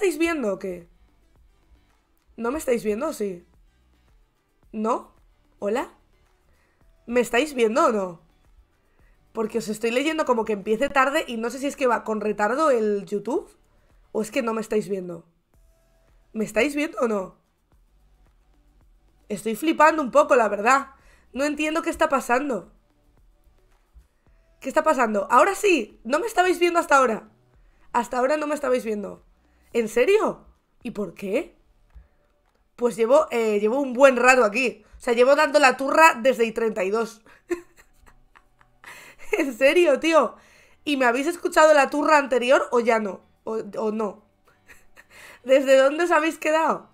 estáis viendo o qué? ¿No me estáis viendo o sí? ¿No? ¿Hola? ¿Me estáis viendo o no? Porque os estoy leyendo como que empiece tarde y no sé si es que va con retardo el YouTube o es que no me estáis viendo. ¿Me estáis viendo o no? Estoy flipando un poco, la verdad. No entiendo qué está pasando. ¿Qué está pasando? Ahora sí, no me estabais viendo hasta ahora. Hasta ahora no me estabais viendo. ¿En serio? ¿Y por qué? Pues llevo, eh, llevo un buen rato aquí. O sea, llevo dando la turra desde i 32. ¿En serio, tío? ¿Y me habéis escuchado la turra anterior o ya no? ¿O, no? ¿Desde dónde os habéis quedado?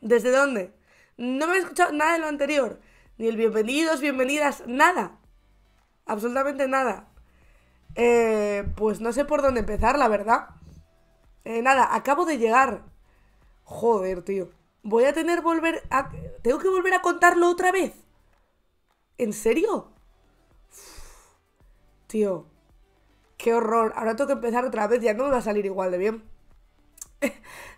¿Desde dónde? No me he escuchado nada de lo anterior. Ni el bienvenidos, bienvenidas, nada. Absolutamente nada. Eh, pues no sé por dónde empezar, la verdad. Eh, nada, acabo de llegar. Joder, tío. Voy a tener volver a... ¿Tengo que volver a contarlo otra vez? ¿En serio? tío. Qué horror. Ahora tengo que empezar otra vez. Ya no me va a salir igual de bien.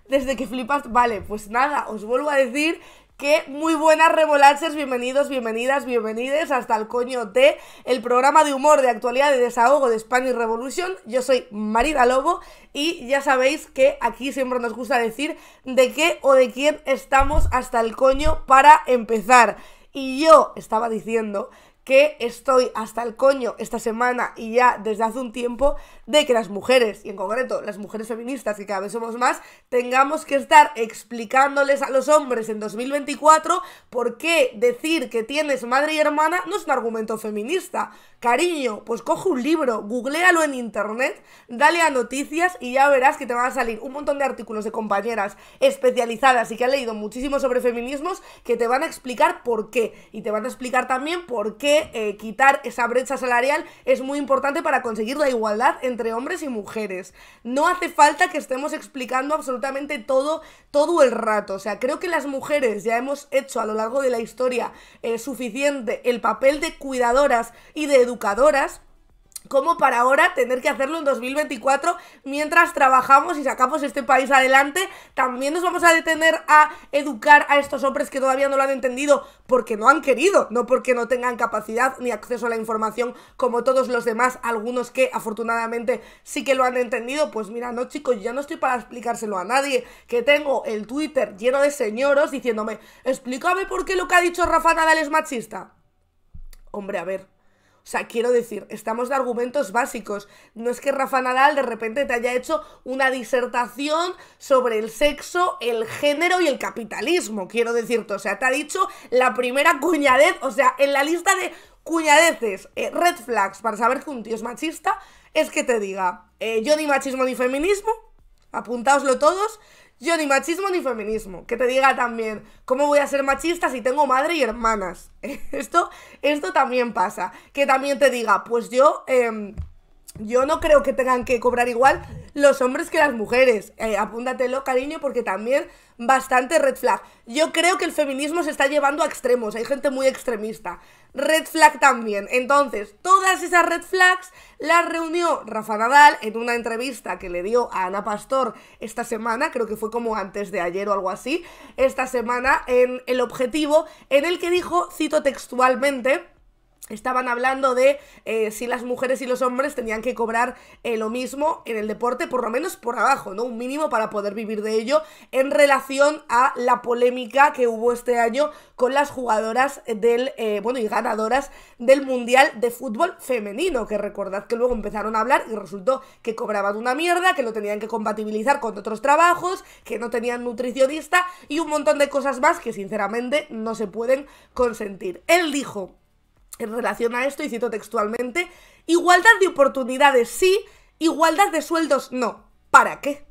Desde que flipas... Vale, pues nada. Os vuelvo a decir Qué muy buenas remolaches! bienvenidos, bienvenidas, bienvenides hasta el coño de el programa de humor, de actualidad, de desahogo de Spanish Revolution. Yo soy Marina Lobo y ya sabéis que aquí siempre nos gusta decir de qué o de quién estamos hasta el coño para empezar. Y yo estaba diciendo que estoy hasta el coño esta semana y ya desde hace un tiempo de que las mujeres, y en concreto las mujeres feministas, que cada vez somos más, tengamos que estar explicándoles a los hombres en 2024 por qué decir que tienes madre y hermana no es un argumento feminista. Cariño, pues coge un libro, googlealo en internet, dale a noticias y ya verás que te van a salir un montón de artículos de compañeras especializadas y que han leído muchísimo sobre feminismos que te van a explicar por qué. Y te van a explicar también por qué eh, quitar esa brecha salarial es muy importante para conseguir la igualdad entre hombres y mujeres. No hace falta que estemos explicando absolutamente todo, todo el rato. O sea, creo que las mujeres ya hemos hecho a lo largo de la historia eh, suficiente el papel de cuidadoras y de educadoras como para ahora tener que hacerlo en 2024 mientras trabajamos y sacamos este país adelante. También nos vamos a detener a educar a estos hombres que todavía no lo han entendido porque no han querido, no porque no tengan capacidad ni acceso a la información como todos los demás, algunos que afortunadamente sí que lo han entendido. Pues mira, no chicos, yo ya no estoy para explicárselo a nadie, que tengo el Twitter lleno de señoros diciéndome, explícame por qué lo que ha dicho Rafa Nadal es machista. Hombre, a ver, o sea, quiero decir, estamos de argumentos básicos. No es que Rafa Nadal de repente te haya hecho una disertación sobre el sexo, el género y el capitalismo, quiero decirte. O sea, te ha dicho la primera cuñadez, o sea, en la lista de cuñadeces, eh, red flags para saber que un tío es machista, es que te diga, eh, yo ni machismo ni feminismo, apuntaoslo todos, yo ni machismo ni feminismo. Que te diga también, ¿cómo voy a ser machista si tengo madre y hermanas? esto, esto también pasa. Que también te diga, pues yo... Em, yo no creo que tengan que cobrar igual los hombres que las mujeres. Eh, apúntatelo, cariño, porque también bastante red flag. Yo creo que el feminismo se está llevando a extremos. Hay gente muy extremista red flag también. Entonces, todas esas red flags las reunió Rafa Nadal en una entrevista que le dio a Ana Pastor esta semana, creo que fue como antes de ayer o algo así, esta semana en El Objetivo, en el que dijo, cito textualmente, Estaban hablando de eh, si las mujeres y los hombres tenían que cobrar eh, lo mismo en el deporte, por lo menos por abajo, ¿no? Un mínimo para poder vivir de ello en relación a la polémica que hubo este año con las jugadoras del, eh, bueno, y ganadoras del Mundial de Fútbol Femenino, que recordad que luego empezaron a hablar y resultó que cobraban una mierda, que lo tenían que compatibilizar con otros trabajos, que no tenían nutricionista y un montón de cosas más que sinceramente no se pueden consentir. Él dijo en relación a esto, y cito textualmente, igualdad de oportunidades sí, igualdad de sueldos no. ¿Para qué?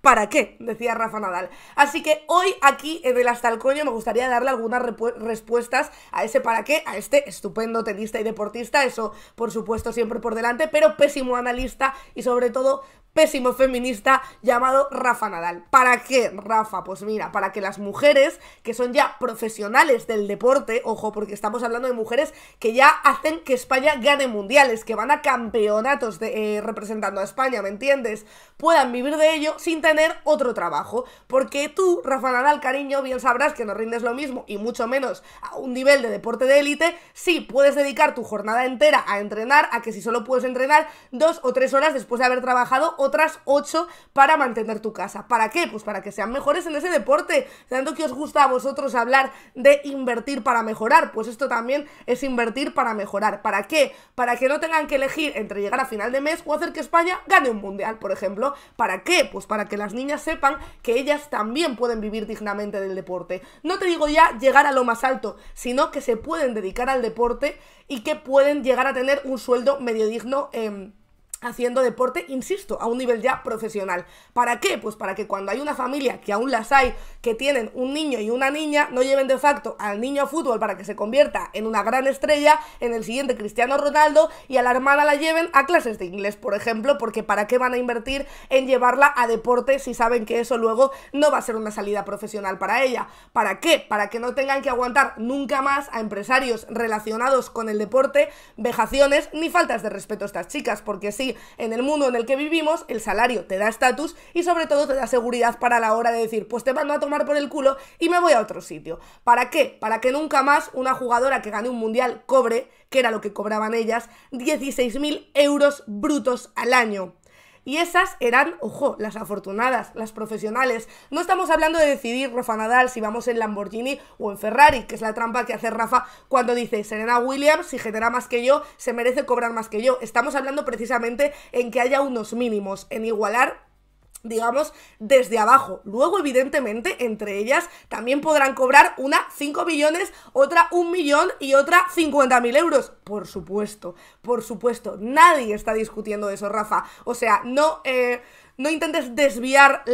¿Para qué? Decía Rafa Nadal. Así que hoy aquí en el Hasta el Coño me gustaría darle algunas respuestas a ese para qué, a este estupendo tenista y deportista, eso por supuesto siempre por delante, pero pésimo analista y sobre todo pésimo feminista llamado Rafa Nadal. ¿Para qué, Rafa? Pues mira, para que las mujeres que son ya profesionales del deporte, ojo, porque estamos hablando de mujeres que ya hacen que España gane mundiales, que van a campeonatos de, eh, representando a España, ¿me entiendes? Puedan vivir de ello sin tener otro trabajo. Porque tú, Rafa Nadal, cariño, bien sabrás que no rindes lo mismo y mucho menos a un nivel de deporte de élite, sí puedes dedicar tu jornada entera a entrenar, a que si solo puedes entrenar dos o tres horas después de haber trabajado o otras ocho para mantener tu casa. ¿Para qué? Pues para que sean mejores en ese deporte. Tanto que os gusta a vosotros hablar de invertir para mejorar, pues esto también es invertir para mejorar. ¿Para qué? Para que no tengan que elegir entre llegar a final de mes o hacer que España gane un mundial, por ejemplo. ¿Para qué? Pues para que las niñas sepan que ellas también pueden vivir dignamente del deporte. No te digo ya llegar a lo más alto, sino que se pueden dedicar al deporte y que pueden llegar a tener un sueldo medio digno. en... Em, haciendo deporte, insisto, a un nivel ya profesional. ¿Para qué? Pues para que cuando hay una familia, que aún las hay, que tienen un niño y una niña, no lleven de facto al niño a fútbol para que se convierta en una gran estrella, en el siguiente Cristiano Ronaldo, y a la hermana la lleven a clases de inglés, por ejemplo, porque ¿para qué van a invertir en llevarla a deporte si saben que eso luego no va a ser una salida profesional para ella? ¿Para qué? Para que no tengan que aguantar nunca más a empresarios relacionados con el deporte, vejaciones ni faltas de respeto a estas chicas, porque sí, en el mundo en el que vivimos, el salario te da estatus y sobre todo te da seguridad para la hora de decir, pues te mando a tomar por el culo y me voy a otro sitio. ¿Para qué? Para que nunca más una jugadora que gane un mundial cobre, que era lo que cobraban ellas, 16.000 euros brutos al año. Y esas eran, ojo, las afortunadas, las profesionales. No estamos hablando de decidir, Rafa Nadal, si vamos en Lamborghini o en Ferrari, que es la trampa que hace Rafa cuando dice Serena Williams, si genera más que yo, se merece cobrar más que yo. Estamos hablando precisamente en que haya unos mínimos, en igualar digamos, desde abajo. Luego, evidentemente, entre ellas también podrán cobrar una 5 millones, otra 1 millón y otra 50.000 mil euros. Por supuesto, por supuesto. Nadie está discutiendo eso, Rafa. O sea, no... Eh, no intentes desviar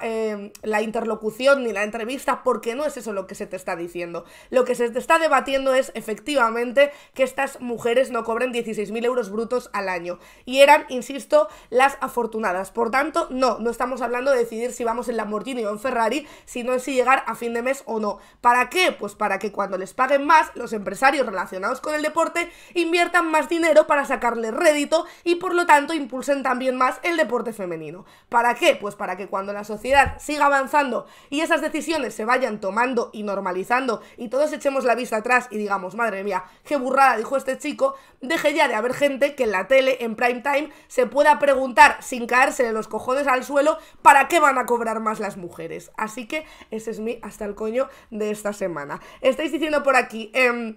em, la, interlocución ni la entrevista porque no es eso lo que se te está diciendo. Lo que se te está debatiendo es efectivamente que estas mujeres no cobren 16.000 euros brutos al año. Y eran, insisto, las afortunadas. Por tanto, no, no estamos hablando de decidir si vamos en Lamborghini o en Ferrari, sino en si llegar a fin de mes o no. ¿Para qué? Pues para que cuando les paguen más, los empresarios relacionados con el deporte inviertan más dinero para sacarle rédito y por lo tanto impulsen también más el deporte femenino. ¿Para qué? Pues para que cuando la sociedad siga avanzando y esas decisiones se vayan tomando y normalizando y todos echemos la vista atrás y digamos, madre mía, qué burrada dijo este chico, deje ya de haber gente que en la tele, en prime time, se pueda preguntar sin caerse los cojones al suelo para qué van a cobrar más las mujeres. Así que ese es mi hasta el coño de esta semana. Estáis diciendo por aquí... Eh,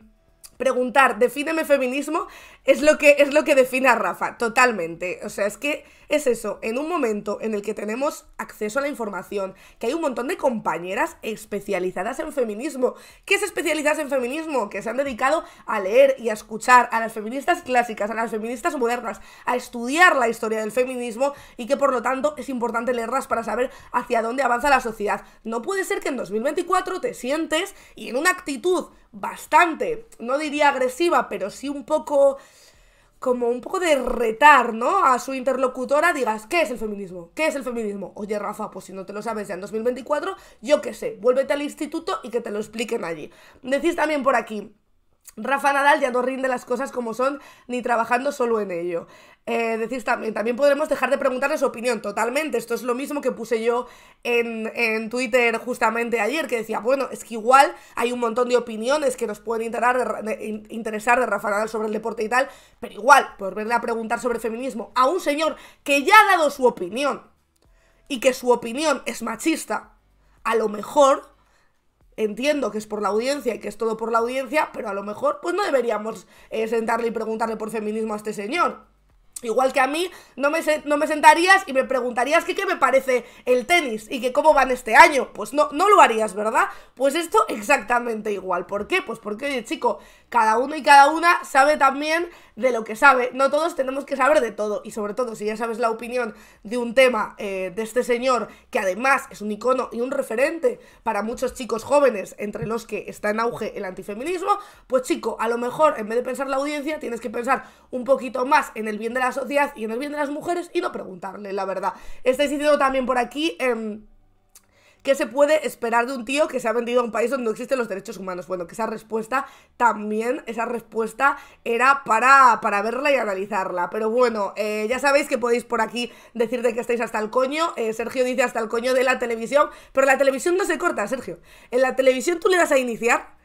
preguntar, defíneme feminismo, es lo, que, es lo que define a Rafa, totalmente. O sea, es que es eso, en un momento en el que tenemos acceso a la información, que hay un montón de compañeras especializadas en feminismo. que es especializadas en feminismo? Que se han dedicado a leer y a escuchar a las feministas clásicas, a las feministas modernas, a estudiar la historia del feminismo y que por lo tanto es importante leerlas para saber hacia dónde avanza la sociedad. No puede ser que en 2024 te sientes y en una actitud bastante, no diría agresiva, pero sí un poco como un poco de retar, ¿no? A su interlocutora digas, ¿qué es el feminismo? ¿Qué es el feminismo? Oye, Rafa, pues si no te lo sabes ya en 2024, yo qué sé, vuélvete al instituto y que te lo expliquen allí. Decís también por aquí, Rafa Nadal ya no rinde las cosas como son ni trabajando solo en ello. Eh, decís también, eh, también podremos dejar de preguntarle su opinión totalmente. Esto es lo mismo que puse yo en, Twitter justamente ayer, que decía, bueno, es que igual hay un montón de opiniones que nos pueden interesar de, interesar de Rafa Nadal sobre el deporte y tal, pero igual, verle a preguntar sobre feminismo a un señor que ya ha dado su opinión y que su opinión es machista, a lo mejor entiendo que es por la audiencia y que es todo por la audiencia, pero a lo mejor pues no deberíamos eh, sentarle y preguntarle por feminismo a este señor. Igual que a mí, no me, no me sentarías y me preguntarías que qué me parece el tenis y que cómo van este año. Pues no, no lo harías, ¿verdad? Pues esto exactamente igual. ¿Por qué? Pues porque, oye, chico, cada uno y cada una sabe también de lo que sabe. No todos tenemos que saber de todo. Y sobre todo, si ya sabes la opinión de un tema eh, de este señor, que además es un icono y un referente para muchos chicos jóvenes, entre los que está en auge el antifeminismo, pues chico, a lo mejor en vez de pensar la audiencia, tienes que pensar un poquito más en el bien de la sociedad y en el bien de las mujeres y no preguntarle, la verdad. Estáis diciendo también por aquí... en. Em, ¿Qué se puede esperar de un tío que se ha vendido a un país donde no existen los derechos humanos? Bueno, que esa respuesta también, esa respuesta era para, verla y analizarla. Pero bueno, eh, ya sabéis que podéis por aquí decirte que estáis hasta el coño. Eh, Sergio dice hasta el coño de la televisión, pero la televisión no se corta, Sergio. En la televisión tú le das a iniciar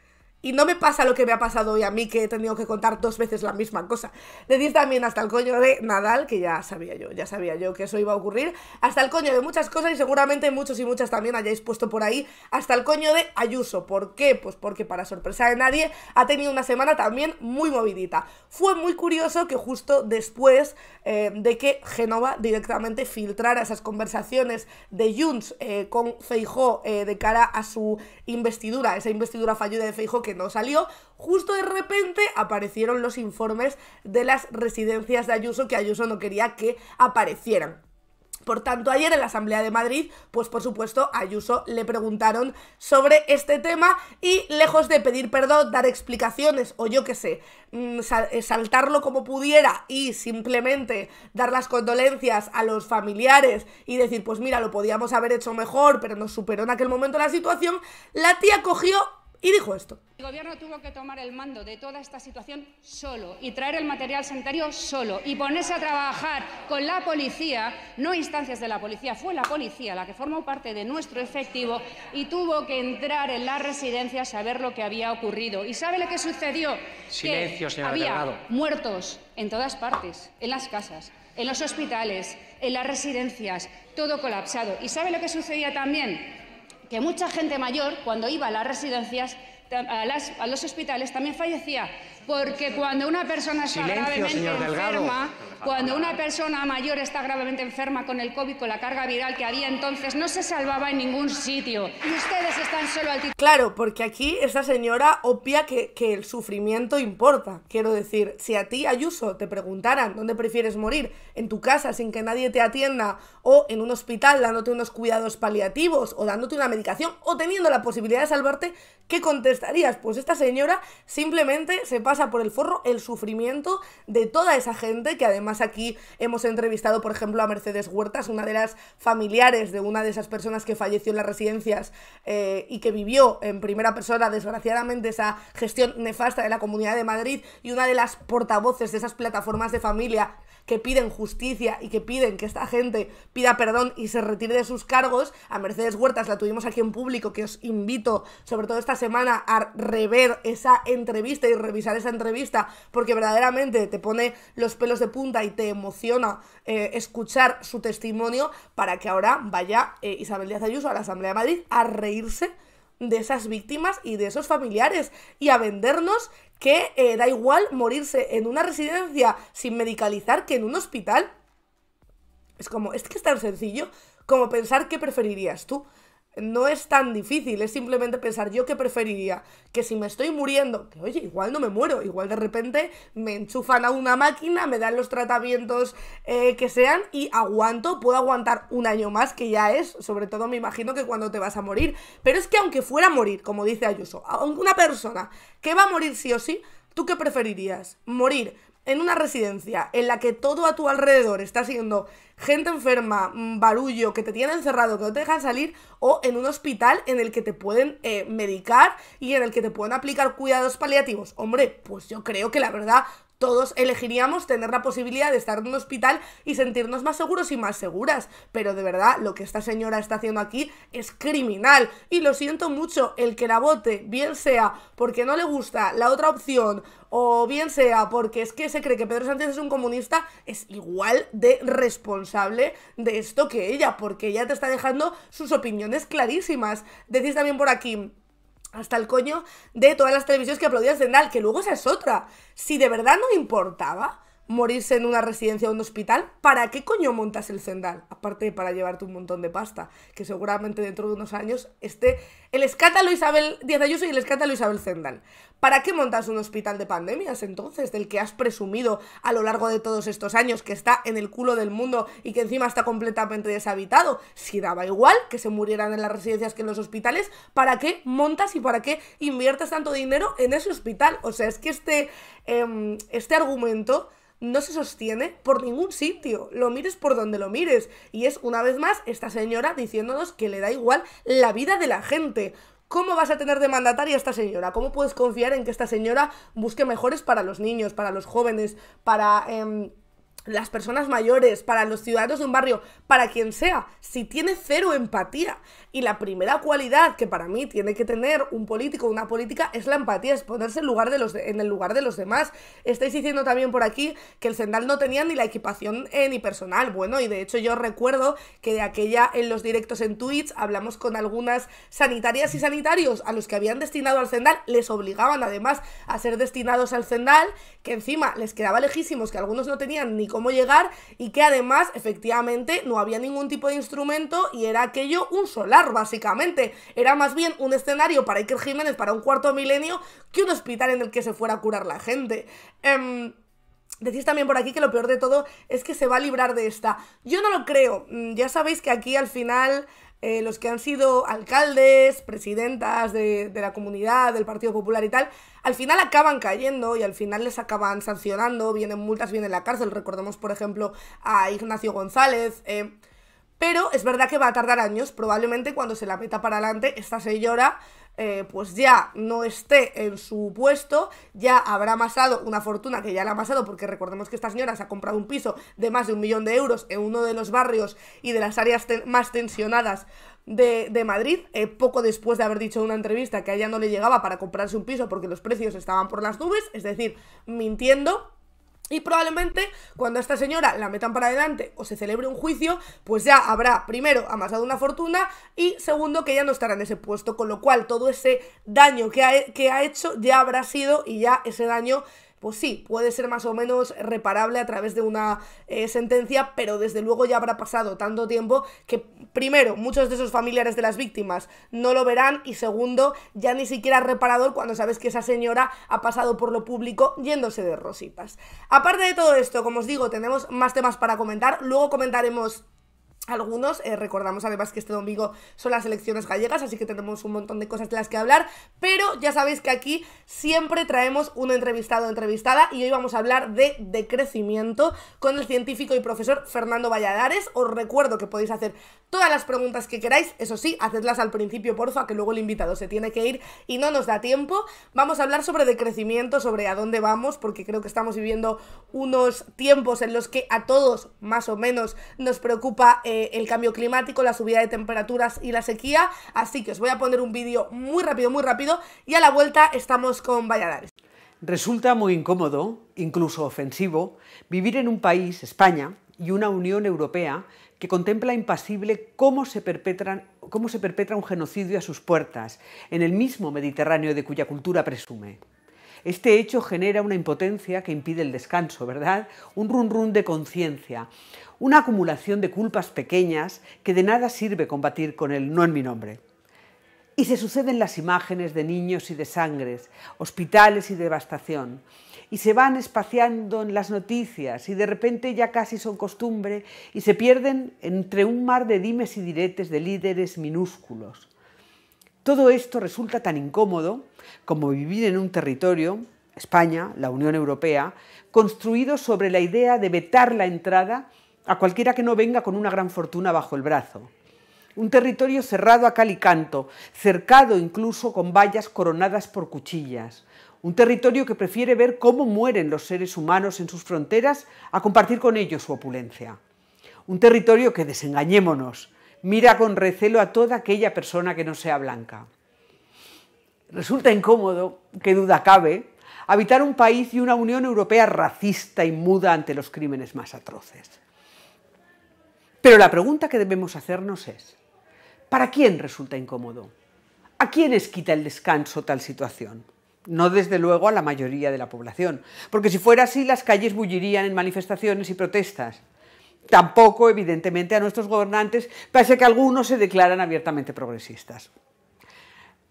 y no me pasa lo que me ha pasado hoy a mí, que he tenido que contar dos veces la misma cosa. De decir también hasta el coño de Nadal, que ya sabía yo, ya sabía yo que eso iba a ocurrir. Hasta el coño de muchas cosas y seguramente muchos y muchas también hayáis puesto por ahí. Hasta el coño de Ayuso. ¿Por qué? Pues porque para sorpresa de nadie ha tenido una semana también muy movidita. Fue muy curioso que justo después eh, de que Genova directamente filtrara esas conversaciones de Junts eh, con Feijó eh, de cara a su investidura, esa investidura fallida de Feijó que no salió, justo de repente aparecieron los informes de las residencias de Ayuso que Ayuso no quería que aparecieran. Por tanto, ayer en la Asamblea de Madrid, pues por supuesto, Ayuso le preguntaron sobre este tema y lejos de pedir perdón, dar explicaciones o yo qué sé, mm, eh, saltarlo como pudiera y simplemente dar las condolencias a los familiares y decir, pues mira, lo podíamos haber hecho mejor, pero nos superó en aquel momento la situación, la tía cogió y dijo esto. El gobierno tuvo que tomar el mando de toda esta situación solo y traer el material sanitario solo y ponerse a trabajar con la policía, no instancias de la policía, fue la policía la que formó parte de nuestro efectivo y tuvo que entrar en las residencias a ver lo que había ocurrido. ¿Y sabe lo que sucedió? Silencio, que había muertos en todas partes, en las casas, en los hospitales, en las residencias, todo colapsado. ¿Y sabe lo que sucedía también? que mucha gente mayor, cuando iba a las residencias, a, a los hospitales, también fallecía porque cuando una persona está gravemente enferma, cuando una persona mayor está gravemente enferma con el COVID, con la carga viral que había entonces, no se salvaba en ningún sitio. Y ustedes están solo al título. Claro, porque aquí esta señora obvia que, que el sufrimiento importa. Quiero decir, si a ti, Ayuso, te preguntaran dónde prefieres morir, en tu casa sin que nadie te atienda, o en un hospital dándote unos cuidados paliativos, o dándote una medicación, o teniendo la posibilidad de salvarte, ¿qué contestarías? Pues esta señora simplemente se pasa pasa por el forro el sufrimiento de toda esa gente, que además aquí hemos entrevistado, por ejemplo, a Mercedes Huertas, una de las familiares de una de esas personas que falleció en las residencias eh, y que vivió en primera persona, desgraciadamente, esa gestión nefasta de la Comunidad de Madrid y una de las portavoces de esas plataformas de familia que piden justicia y que piden que esta gente pida perdón y se retire de sus cargos. A Mercedes Huertas la tuvimos aquí en público, que os invito sobre todo esta semana a rever esa entrevista y revisar esa entrevista, porque verdaderamente te pone los pelos de punta y te emociona eh, escuchar su testimonio para que ahora vaya eh, Isabel Díaz Ayuso a la Asamblea de Madrid a reírse de esas víctimas y de esos familiares y a vendernos que eh, da igual morirse en una residencia sin medicalizar que en un hospital. Es como, es que es tan sencillo como pensar qué preferirías tú no es tan difícil, es simplemente pensar yo qué preferiría, que si me estoy muriendo, que oye, igual no me muero, igual de repente me enchufan a una máquina, me dan los tratamientos eh, que sean y aguanto, puedo aguantar un año más, que ya es, sobre todo me imagino que cuando te vas a morir, pero es que aunque fuera a morir, como dice Ayuso, una persona que va a morir sí o sí, ¿tú qué preferirías? ¿Morir en una residencia en la que todo a tu alrededor está siendo gente enferma, mm, barullo, que te tienen encerrado, que no te dejan salir, o en un hospital en el que te pueden eh, medicar y en el que te pueden aplicar cuidados paliativos. Hombre, pues yo creo que la verdad todos elegiríamos tener la posibilidad de estar en un hospital y sentirnos más seguros y más seguras. Pero de verdad, lo que esta señora está haciendo aquí es criminal. Y lo siento mucho, el que la vote, bien sea porque no le gusta la otra opción o bien sea porque es que se cree que Pedro Sánchez es un comunista, es igual de responsable de esto que ella, porque ella te está dejando sus opiniones clarísimas. Decís también por aquí, hasta el coño de todas las televisiones que aplaudían a que luego esa es otra. Si de verdad no importaba, morirse en una residencia o un hospital, ¿para qué coño montas el Zendal? Aparte para llevarte un montón de pasta, que seguramente dentro de unos años esté el escátalo Isabel Díaz Ayuso y el escátalo Isabel Zendal. ¿Para qué montas un hospital de pandemias entonces, del que has presumido a lo largo de todos estos años, que está en el culo del mundo y que encima está completamente deshabitado? Si daba igual que se murieran en las residencias que en los hospitales, ¿para qué montas y para qué inviertes tanto dinero en ese hospital? O sea, es que este, em, este argumento no se sostiene por ningún sitio. Lo mires por donde lo mires. Y es una vez más esta señora diciéndonos que le da igual la vida de la gente. ¿Cómo vas a tener de mandataria a esta señora? ¿Cómo puedes confiar en que esta señora busque mejores para los niños, para los jóvenes, para... Em, las personas mayores, para los ciudadanos de un barrio, para quien sea, si tiene cero empatía. Y la primera cualidad que para mí tiene que tener un político, una política, es la empatía, es ponerse en, lugar de los en el lugar de los demás. Estáis diciendo también por aquí que el Sendal no tenía ni la equipación eh, ni personal. Bueno, y de hecho yo recuerdo que de aquella en los directos en Twitch hablamos con algunas sanitarias y sanitarios a los que habían destinado al CENDAL, les obligaban además a ser destinados al Sendal, que encima les quedaba lejísimos, que algunos no tenían ni cómo llegar y que además efectivamente no había ningún tipo de instrumento y era aquello un solar básicamente. Era más bien un escenario para Iker Jiménez para un cuarto milenio que un hospital en el que se fuera a curar la gente. Em, decís también por aquí que lo peor de todo es que se va a librar de esta. Yo no lo creo. Mm, ya sabéis que aquí al final eh, los que han sido alcaldes, presidentas de, la comunidad, del Partido Popular y tal, al final acaban cayendo y al final les acaban sancionando, vienen multas, viene la cárcel. Recordemos, por ejemplo, a Ignacio González. Eh. pero es verdad que va a tardar años. Probablemente cuando se la meta para adelante, esta señora eh, pues ya no esté en su puesto, ya habrá amasado una fortuna que ya la ha amasado, porque recordemos que esta señora se ha comprado un piso de más de un millón de euros en uno de los barrios y de las áreas más tensionadas de, Madrid, eh, poco después de haber dicho en una entrevista que a ella no le llegaba para comprarse un piso porque los precios estaban por las nubes, es decir, mintiendo. Y probablemente cuando a esta señora la metan para adelante o se celebre un juicio, pues ya habrá, primero, amasado una fortuna y segundo, que ya no estará en ese puesto, con lo cual todo ese daño que ha, que ha hecho ya habrá sido y ya ese daño pues sí, puede ser más o menos reparable a través de una eh, sentencia, pero desde luego ya habrá pasado tanto tiempo que primero, muchos de esos familiares de las víctimas no lo verán y segundo, ya ni siquiera reparador cuando sabes que esa señora ha pasado por lo público yéndose de rositas. Aparte de todo esto, como os digo, tenemos más temas para comentar, luego comentaremos algunos, eh, recordamos además que este domingo son las elecciones gallegas, así que tenemos un montón de cosas de las que hablar, pero ya sabéis que aquí siempre traemos un entrevistado o entrevistada y hoy vamos a hablar de decrecimiento con el científico y profesor Fernando Valladares. Os recuerdo que podéis hacer todas las preguntas que queráis, eso sí, hacedlas al principio, porfa, que luego el invitado se tiene que ir y no nos da tiempo. Vamos a hablar sobre decrecimiento, sobre a dónde vamos, porque creo que estamos viviendo unos tiempos en los que a todos, más o menos, nos preocupa... Eh, eh, el cambio climático, la subida de temperaturas y la sequía. Así que os voy a poner un vídeo muy rápido, muy rápido y a la vuelta estamos con Valladares. Resulta muy incómodo, incluso ofensivo, vivir en un país, España, y una Unión Europea que contempla impasible cómo se, perpetran, cómo se perpetra un genocidio a sus puertas, en el mismo Mediterráneo de cuya cultura presume. Este hecho genera una impotencia que impide el descanso, ¿verdad? Un run run de conciencia, una acumulación de culpas pequeñas que de nada sirve combatir con el no en mi nombre. Y se suceden las imágenes de niños y de sangres, hospitales y devastación, y se van espaciando en las noticias y de repente ya casi son costumbre y se pierden entre un mar de dimes y diretes de líderes minúsculos. Todo esto resulta tan incómodo como vivir en un territorio, España, la Unión Europea, construido sobre la idea de vetar la entrada a cualquiera que no venga con una gran fortuna bajo el brazo. Un territorio cerrado a cal y canto, cercado incluso con vallas coronadas por cuchillas. Un territorio que prefiere ver cómo mueren los seres humanos en sus fronteras a compartir con ellos su opulencia. Un territorio que, desengañémonos, mira con recelo a toda aquella persona que no sea blanca. Resulta incómodo, qué duda cabe, habitar un país y una Unión Europea racista y muda ante los crímenes más atroces. Pero la pregunta que debemos hacernos es, ¿para quién resulta incómodo? ¿A quiénes quita el descanso tal situación? No desde luego a la mayoría de la población, porque si fuera así las calles bullirían en manifestaciones y protestas. Tampoco, evidentemente, a nuestros gobernantes, pese a que algunos se declaran abiertamente progresistas.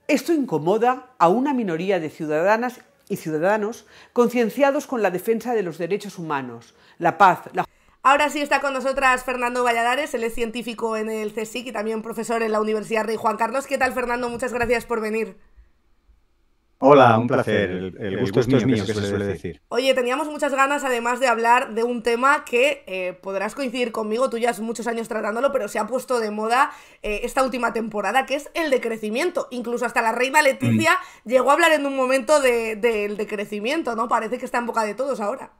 Esto incomoda a una minoría de ciudadanas y ciudadanos concienciados con la defensa de los derechos humanos, la paz, la Ahora sí está con nosotras Fernando Valladares, él es científico en el CSIC y también profesor en la Universidad Rey Juan Carlos. ¿Qué tal, Fernando? Muchas gracias por venir. Hola, un placer. El, gusto, es mío, que, se suele, decir. Oye, teníamos muchas ganas además de hablar de un tema que eh, podrás coincidir conmigo, tú ya has muchos años tratándolo, pero se ha puesto de moda eh, esta última temporada, que es el decrecimiento. Incluso hasta la reina Leticia mm. llegó a hablar en un momento del decrecimiento, ¿no? Parece que está en boca de todos ahora.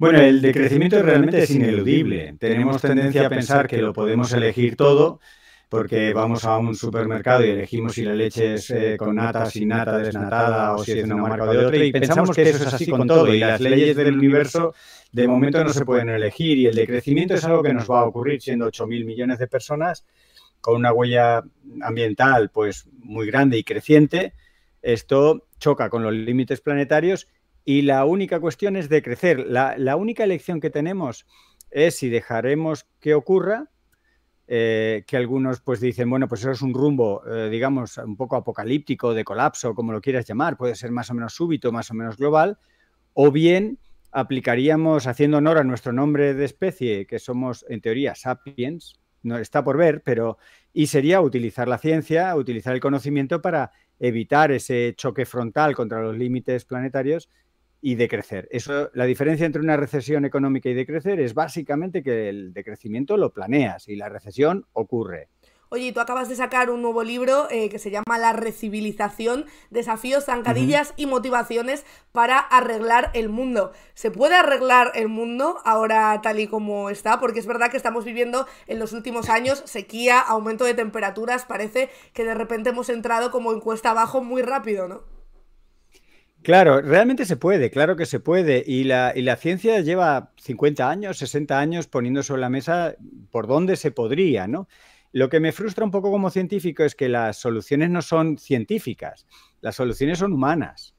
Bueno, el decrecimiento realmente es ineludible. Tenemos tendencia a pensar que lo podemos elegir todo porque vamos a un supermercado y elegimos si la leche es eh, con nata, sin nata, desnatada o si es de una marca o de otra y pensamos que eso es así con todo y las leyes del universo de momento no se pueden elegir y el decrecimiento es algo que nos va a ocurrir siendo 8.000 millones de personas con una huella ambiental pues muy grande y creciente. Esto choca con los límites planetarios y la única cuestión es de crecer. La, única elección que tenemos es si dejaremos que ocurra, eh, que algunos pues dicen, bueno, pues eso es un rumbo, eh, digamos, un poco apocalíptico, de colapso, como lo quieras llamar, puede ser más o menos súbito, más o menos global, o bien aplicaríamos, haciendo honor a nuestro nombre de especie, que somos en teoría sapiens, no está por ver, pero y sería utilizar la ciencia, utilizar el conocimiento para evitar ese choque frontal contra los límites planetarios y crecer Eso, la diferencia entre una recesión económica y de crecer es básicamente que el decrecimiento lo planeas y la recesión ocurre. Oye, tú acabas de sacar un nuevo libro eh, que se llama La recivilización, desafíos, zancadillas y motivaciones para arreglar el mundo. ¿Se puede arreglar el mundo ahora tal y como está? Porque es verdad que estamos viviendo en los últimos años sequía, aumento de temperaturas, parece que de repente hemos entrado como en cuesta abajo muy rápido, ¿no? Claro, realmente se puede, claro que se puede. Y la, ciencia lleva 50 años, 60 años poniendo sobre la mesa por dónde se podría, ¿no? Lo que me frustra un poco como científico es que las soluciones no son científicas, las soluciones son humanas.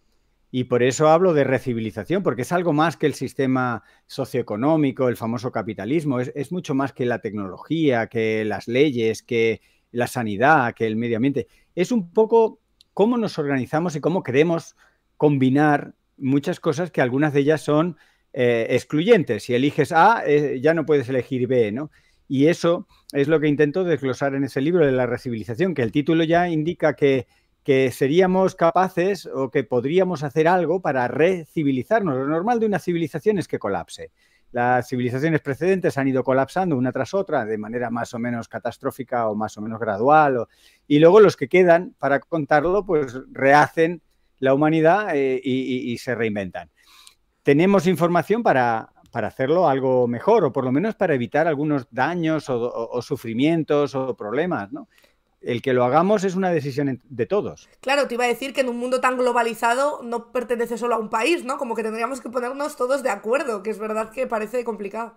Y por eso hablo de recivilización, porque es algo más que el sistema socioeconómico, el famoso capitalismo, es, es mucho más que la tecnología, que las leyes, que la sanidad, que el medio ambiente. Es un poco cómo nos organizamos y cómo creemos combinar muchas cosas que algunas de ellas son eh, excluyentes. Si eliges A, eh, ya no puedes elegir B, ¿no? Y eso es lo que intento desglosar en ese libro de la recivilización, que el título ya indica que, que seríamos capaces o que podríamos hacer algo para recivilizarnos. Lo normal de una civilización es que colapse. Las civilizaciones precedentes han ido colapsando una tras otra de manera más o menos catastrófica o más o menos gradual. y luego los que quedan, para contarlo, pues rehacen la humanidad eh, y, se reinventan. Tenemos información para, hacerlo algo mejor, o por lo menos para evitar algunos daños o, sufrimientos o problemas, el que lo hagamos es una decisión de todos. Claro, te iba a decir que en un mundo tan globalizado no pertenece solo a un país, ¿no? Como que tendríamos que ponernos todos de acuerdo, que es verdad que parece complicado.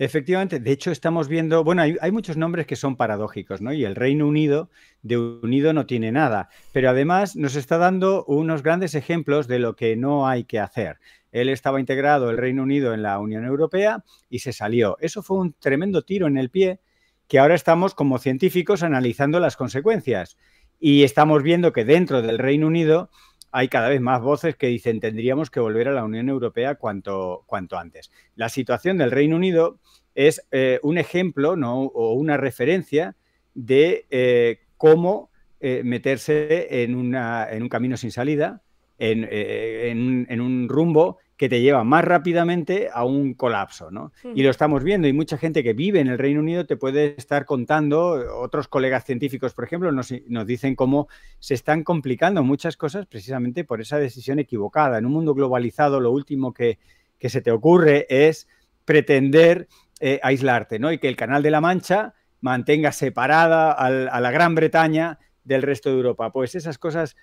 Efectivamente, de hecho estamos viendo, bueno, hay, muchos nombres que son paradójicos, ¿no? Y el Reino Unido de unido no tiene nada, pero además nos está dando unos grandes ejemplos de lo que no hay que hacer. Él estaba integrado, el Reino Unido, en la Unión Europea y se salió. Eso fue un tremendo tiro en el pie que ahora estamos como científicos analizando las consecuencias y estamos viendo que dentro del Reino Unido hay cada vez más voces que dicen tendríamos que volver a la Unión Europea cuanto, cuanto antes. La situación del Reino Unido es eh, un ejemplo o una referencia de eh, cómo eh, meterse en, en un camino sin salida, eh, en, un rumbo que te lleva más rápidamente a un colapso, ¿no? Y mm. lo estamos viendo y mucha gente que vive en el Reino Unido te puede estar contando, otros colegas científicos, por ejemplo, nos, dicen cómo se están complicando muchas cosas precisamente por esa decisión equivocada. En un mundo globalizado lo último que, se te ocurre es pretender eh, aislarte, ¿no? Y que el Canal de la Mancha mantenga separada a la Gran Bretaña del resto de Europa. Pues esas cosas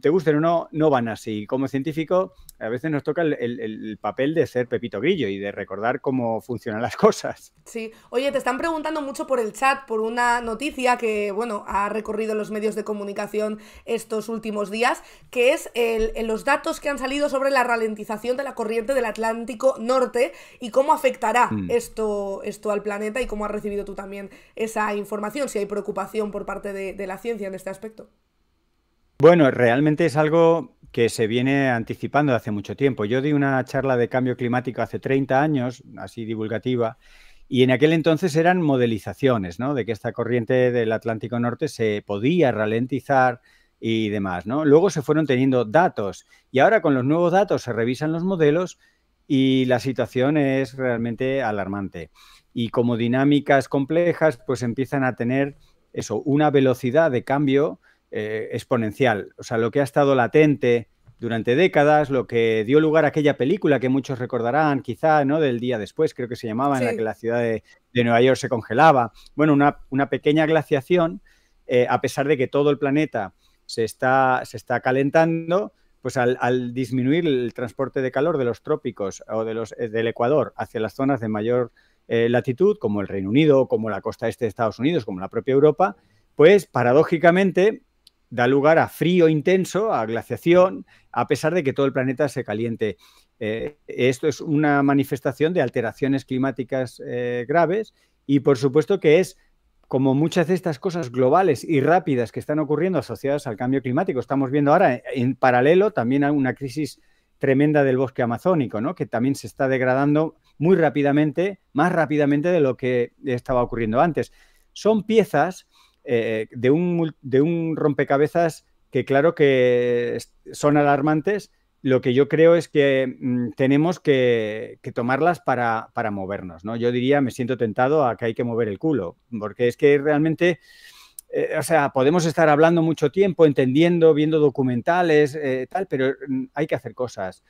te gusten o no, no van así. Como científico, a veces nos toca el, papel de ser Pepito Grillo y de recordar cómo funcionan las cosas. Sí. Oye, te están preguntando mucho por el chat, por una noticia que, bueno, ha recorrido los medios de comunicación estos últimos días, que es los datos que han salido sobre la ralentización de la corriente del Atlántico Norte y cómo afectará mm. esto, esto al planeta y cómo has recibido tú también esa información, si hay preocupación por parte de la ciencia en este aspecto. Bueno, realmente es algo que se viene anticipando hace mucho tiempo. Yo di una charla de cambio climático hace 30 años, así divulgativa, y en aquel entonces eran modelizaciones, ¿no? De que esta corriente del Atlántico Norte se podía ralentizar y demás, ¿no? Luego se fueron teniendo datos y ahora con los nuevos datos se revisan los modelos y la situación es realmente alarmante. Y como dinámicas complejas, pues empiezan a tener eso, una velocidad de cambio eh, exponencial. O sea, lo que ha estado latente durante décadas, lo que dio lugar a aquella película que muchos recordarán, quizá, ¿no? Del día después, creo que se llamaba, en la que la ciudad de, Nueva York se congelaba. Bueno, una, pequeña glaciación, eh, a pesar de que todo el planeta se está, se está calentando, pues al, disminuir el transporte de calor de los trópicos o de los, eh, del Ecuador hacia las zonas de mayor latitud, como el Reino Unido, como la costa este de Estados Unidos, como la propia Europa, pues paradójicamente da lugar a frío intenso, a glaciación, a pesar de que todo el planeta se caliente. Eh, esto es una manifestación de alteraciones climáticas eh, graves y por supuesto que es como muchas de estas cosas globales y rápidas que están ocurriendo asociadas al cambio climático. Estamos viendo ahora en paralelo también una crisis tremenda del bosque amazónico, ¿no? que también se está degradando muy rápidamente, más rápidamente de lo que estaba ocurriendo antes. Son piezas eh, de, un, de un rompecabezas que claro que son alarmantes, lo que yo creo es que mm, tenemos que, tomarlas para, movernos, ¿no? Yo diría, me siento tentado a que hay que mover el culo, porque es que realmente, eh, o sea, podemos estar hablando mucho tiempo, entendiendo, viendo documentales, eh, tal, pero mm, hay que hacer cosas.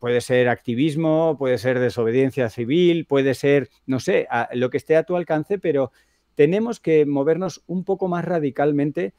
puede ser activismo, puede ser desobediencia civil, puede ser, no sé, lo que esté a tu alcance, pero tenemos que movernos un poco más radicalmente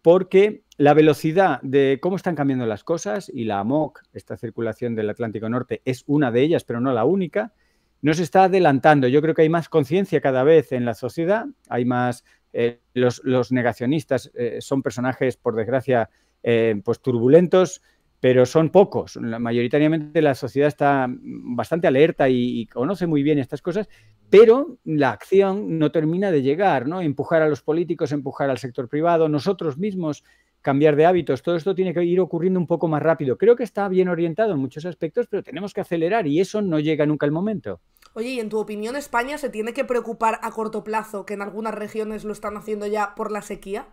porque la velocidad de cómo están cambiando las cosas y la AMOC, esta circulación del Atlántico Norte, es una de ellas, pero no la única, nos está adelantando. Yo creo que hay más conciencia cada vez en la sociedad, hay más... Eh, los, negacionistas eh, son personajes, por desgracia, eh, pues turbulentos, pero son pocos. Mayoritariamente la sociedad está mm, bastante alerta y, conoce muy bien estas cosas, pero la acción no termina de llegar, ¿no? Empujar a los políticos, empujar al sector privado, nosotros mismos cambiar de hábitos, todo esto tiene que ir ocurriendo un poco más rápido. Creo que está bien orientado en muchos aspectos, pero tenemos que acelerar y eso no llega nunca al momento. Oye, ¿y en tu opinión España se tiene que preocupar a corto plazo, que en algunas regiones lo están haciendo ya por la sequía?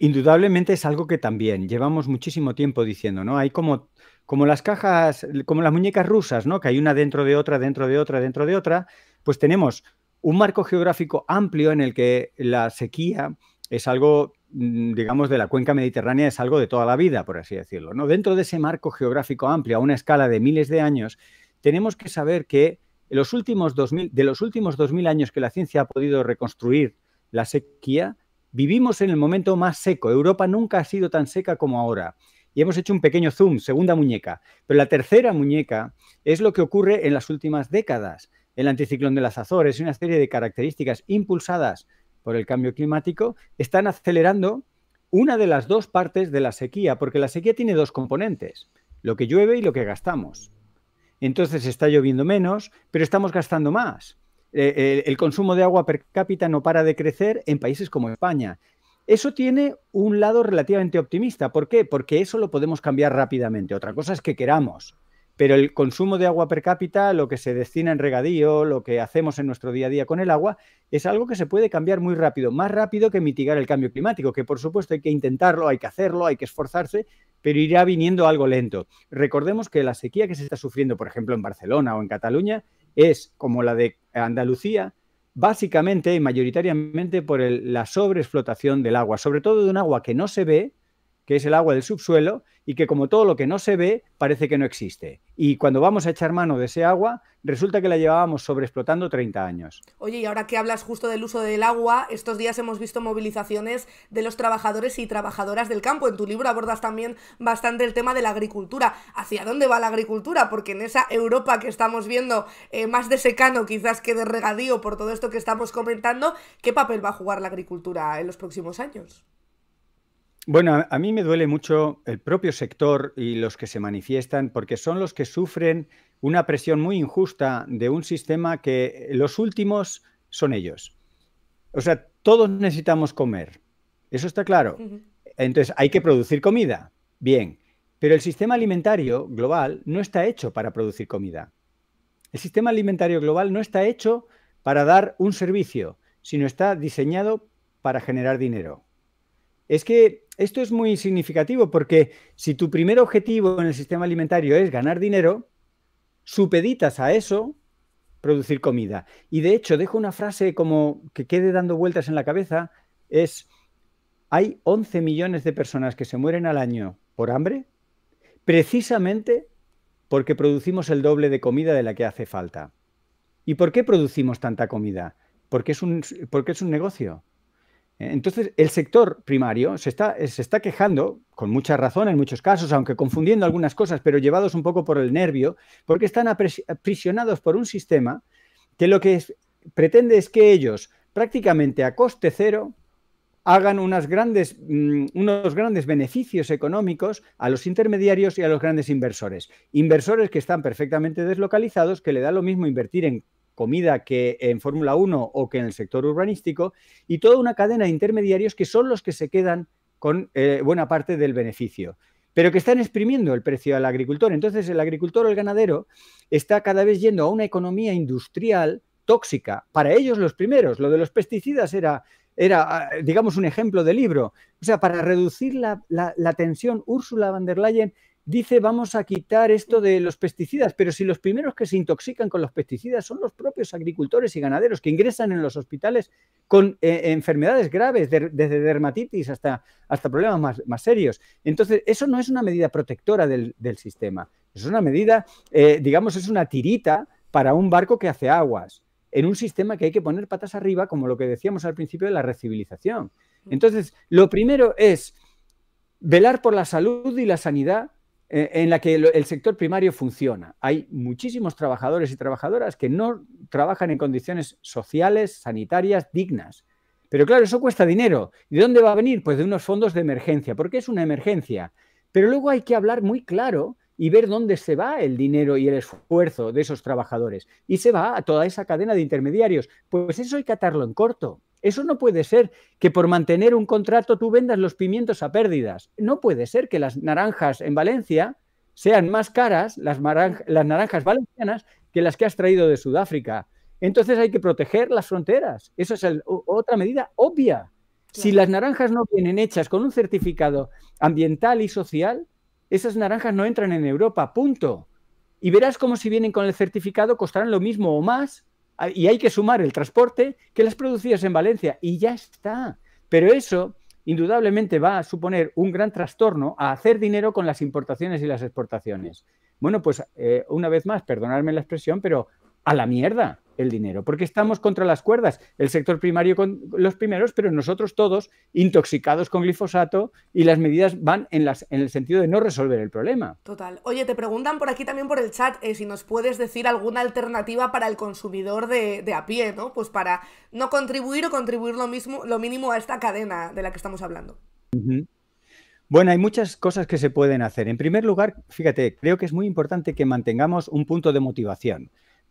Indudablemente es algo que también llevamos muchísimo tiempo diciendo, ¿no? Hay como, como las cajas, como las muñecas rusas, ¿no? Que hay una dentro de otra, dentro de otra, dentro de otra. Pues tenemos un marco geográfico amplio en el que la sequía es algo, mm, digamos, de la cuenca mediterránea, es algo de toda la vida, por así decirlo, ¿no? Dentro de ese marco geográfico amplio, a una escala de miles de años, tenemos que saber que los últimos 2000, de los últimos 2.000 años que la ciencia ha podido reconstruir la sequía, Vivimos en el momento más seco. Europa nunca ha sido tan seca como ahora. Y hemos hecho un pequeño zoom, segunda muñeca. Pero la tercera muñeca es lo que ocurre en las últimas décadas. El anticiclón de las Azores y una serie de características impulsadas por el cambio climático están acelerando una de las dos partes de la sequía, porque la sequía tiene dos componentes, lo que llueve y lo que gastamos. Entonces está lloviendo menos, pero estamos gastando más. Eh, el consumo de agua per cápita no para de crecer en países como España. Eso tiene un lado relativamente optimista. ¿Por qué? Porque eso lo podemos cambiar rápidamente. Otra cosa es que queramos. Pero el consumo de agua per cápita, lo que se destina en regadío, lo que hacemos en nuestro día a día con el agua, es algo que se puede cambiar muy rápido, más rápido que mitigar el cambio climático, que por supuesto hay que intentarlo, hay que hacerlo, hay que esforzarse, pero irá viniendo algo lento. Recordemos que la sequía que se está sufriendo, por ejemplo, en Barcelona o en Cataluña, es como la de Andalucía, básicamente y mayoritariamente por la sobreexplotación del agua, sobre todo de un agua que no se ve que es el agua del subsuelo, y que como todo lo que no se ve, parece que no existe. Y cuando vamos a echar mano de ese agua, resulta que la llevábamos sobreexplotando 30 años. Oye, y ahora que hablas justo del uso del agua, estos días hemos visto movilizaciones de los trabajadores y trabajadoras del campo. En tu libro abordas también bastante el tema de la agricultura. ¿Hacia dónde va la agricultura? Porque en esa Europa que estamos viendo, eh, más de secano quizás que de regadío por todo esto que estamos comentando, ¿qué papel va a jugar la agricultura en los próximos años? Bueno, a mí me duele mucho el propio sector y los que se manifiestan, porque son los que sufren una presión muy injusta de un sistema que los últimos son ellos. O sea, todos necesitamos comer, eso está claro. Entonces, hay que producir comida, bien, pero el sistema alimentario global no está hecho para producir comida. El sistema alimentario global no está hecho para dar un servicio, sino está diseñado para generar dinero. Es que esto es muy significativo porque si tu primer objetivo en el sistema alimentario es ganar dinero, supeditas a eso producir comida. Y de hecho, dejo una frase como que quede dando vueltas en la cabeza, es, hay 11 millones de personas que se mueren al año por hambre, precisamente porque producimos el doble de comida de la que hace falta. ¿Y por qué producimos tanta comida? Porque es un, porque es un negocio. Entonces, el sector primario se está, se está, quejando, con mucha razón en muchos casos, aunque confundiendo algunas cosas, pero llevados un poco por el nervio, porque están aprisionados por un sistema que lo que pretende es que ellos, prácticamente a coste cero, hagan unas grandes, mm, unos grandes beneficios económicos a los intermediarios y a los grandes inversores. Inversores que están perfectamente deslocalizados, que le da lo mismo invertir en comida que en Fórmula 1 o que en el sector urbanístico, y toda una cadena de intermediarios que son los que se quedan con eh, buena parte del beneficio, pero que están exprimiendo el precio al agricultor. Entonces el agricultor o el ganadero está cada vez yendo a una economía industrial tóxica, para ellos los primeros. Lo de los pesticidas era, era ah, digamos, un ejemplo de libro. O sea, para reducir la, tensión, Úrsula von der Leyen dice vamos a quitar esto de los pesticidas, pero si los primeros que se intoxican con los pesticidas son los propios agricultores y ganaderos que ingresan en los hospitales con eh, enfermedades graves, desde dermatitis hasta, hasta problemas más, serios. Entonces, eso no es una medida protectora del, sistema, es una medida, eh, digamos, es una tirita para un barco que hace aguas en un sistema que hay que poner patas arriba, como lo que decíamos al principio de la recivilización. Mm. Entonces, lo primero es velar por la salud y la sanidad eh, en la que el sector primario funciona. Hay muchísimos trabajadores y trabajadoras que no trabajan en condiciones sociales, sanitarias, dignas. Pero claro, eso cuesta dinero. ¿De dónde va a venir? Pues de unos fondos de emergencia, porque es una emergencia. Pero luego hay que hablar muy claro y ver dónde se va el dinero y el esfuerzo de esos trabajadores. Y se va a toda esa cadena de intermediarios. Pues eso hay que atarlo en corto. Eso no puede ser que por mantener un contrato tú vendas los pimientos a pérdidas. No puede ser que las naranjas en Valencia sean más caras, las, naranjas valencianas, que las que has traído de Sudáfrica. Entonces hay que proteger las fronteras. Eso es otra medida obvia. Si las naranjas no vienen hechas con un certificado ambiental y social, esas naranjas no entran en Europa, punto. Y verás como si vienen con el certificado costarán lo mismo o más Ah, y hay que sumar el transporte que las producías en Valencia y ya está. Pero eso indudablemente va a suponer un gran trastorno a hacer dinero con las importaciones y las exportaciones. Bueno, pues eh, una vez más, perdonadme la expresión, pero a la mierda el dinero, porque estamos contra las cuerdas, el sector primario con los primeros, pero nosotros todos intoxicados con glifosato y las medidas van en, las, en el sentido de no resolver el problema. Total. Oye, te preguntan por aquí también por el chat eh, si nos puedes decir alguna alternativa para el consumidor de, a pie, ¿no? Pues para no contribuir o contribuir lo, mismo, lo mínimo a esta cadena de la que estamos hablando. Bueno, hay muchas cosas que se pueden hacer. En primer lugar, fíjate, creo que es muy importante que mantengamos un punto de motivación.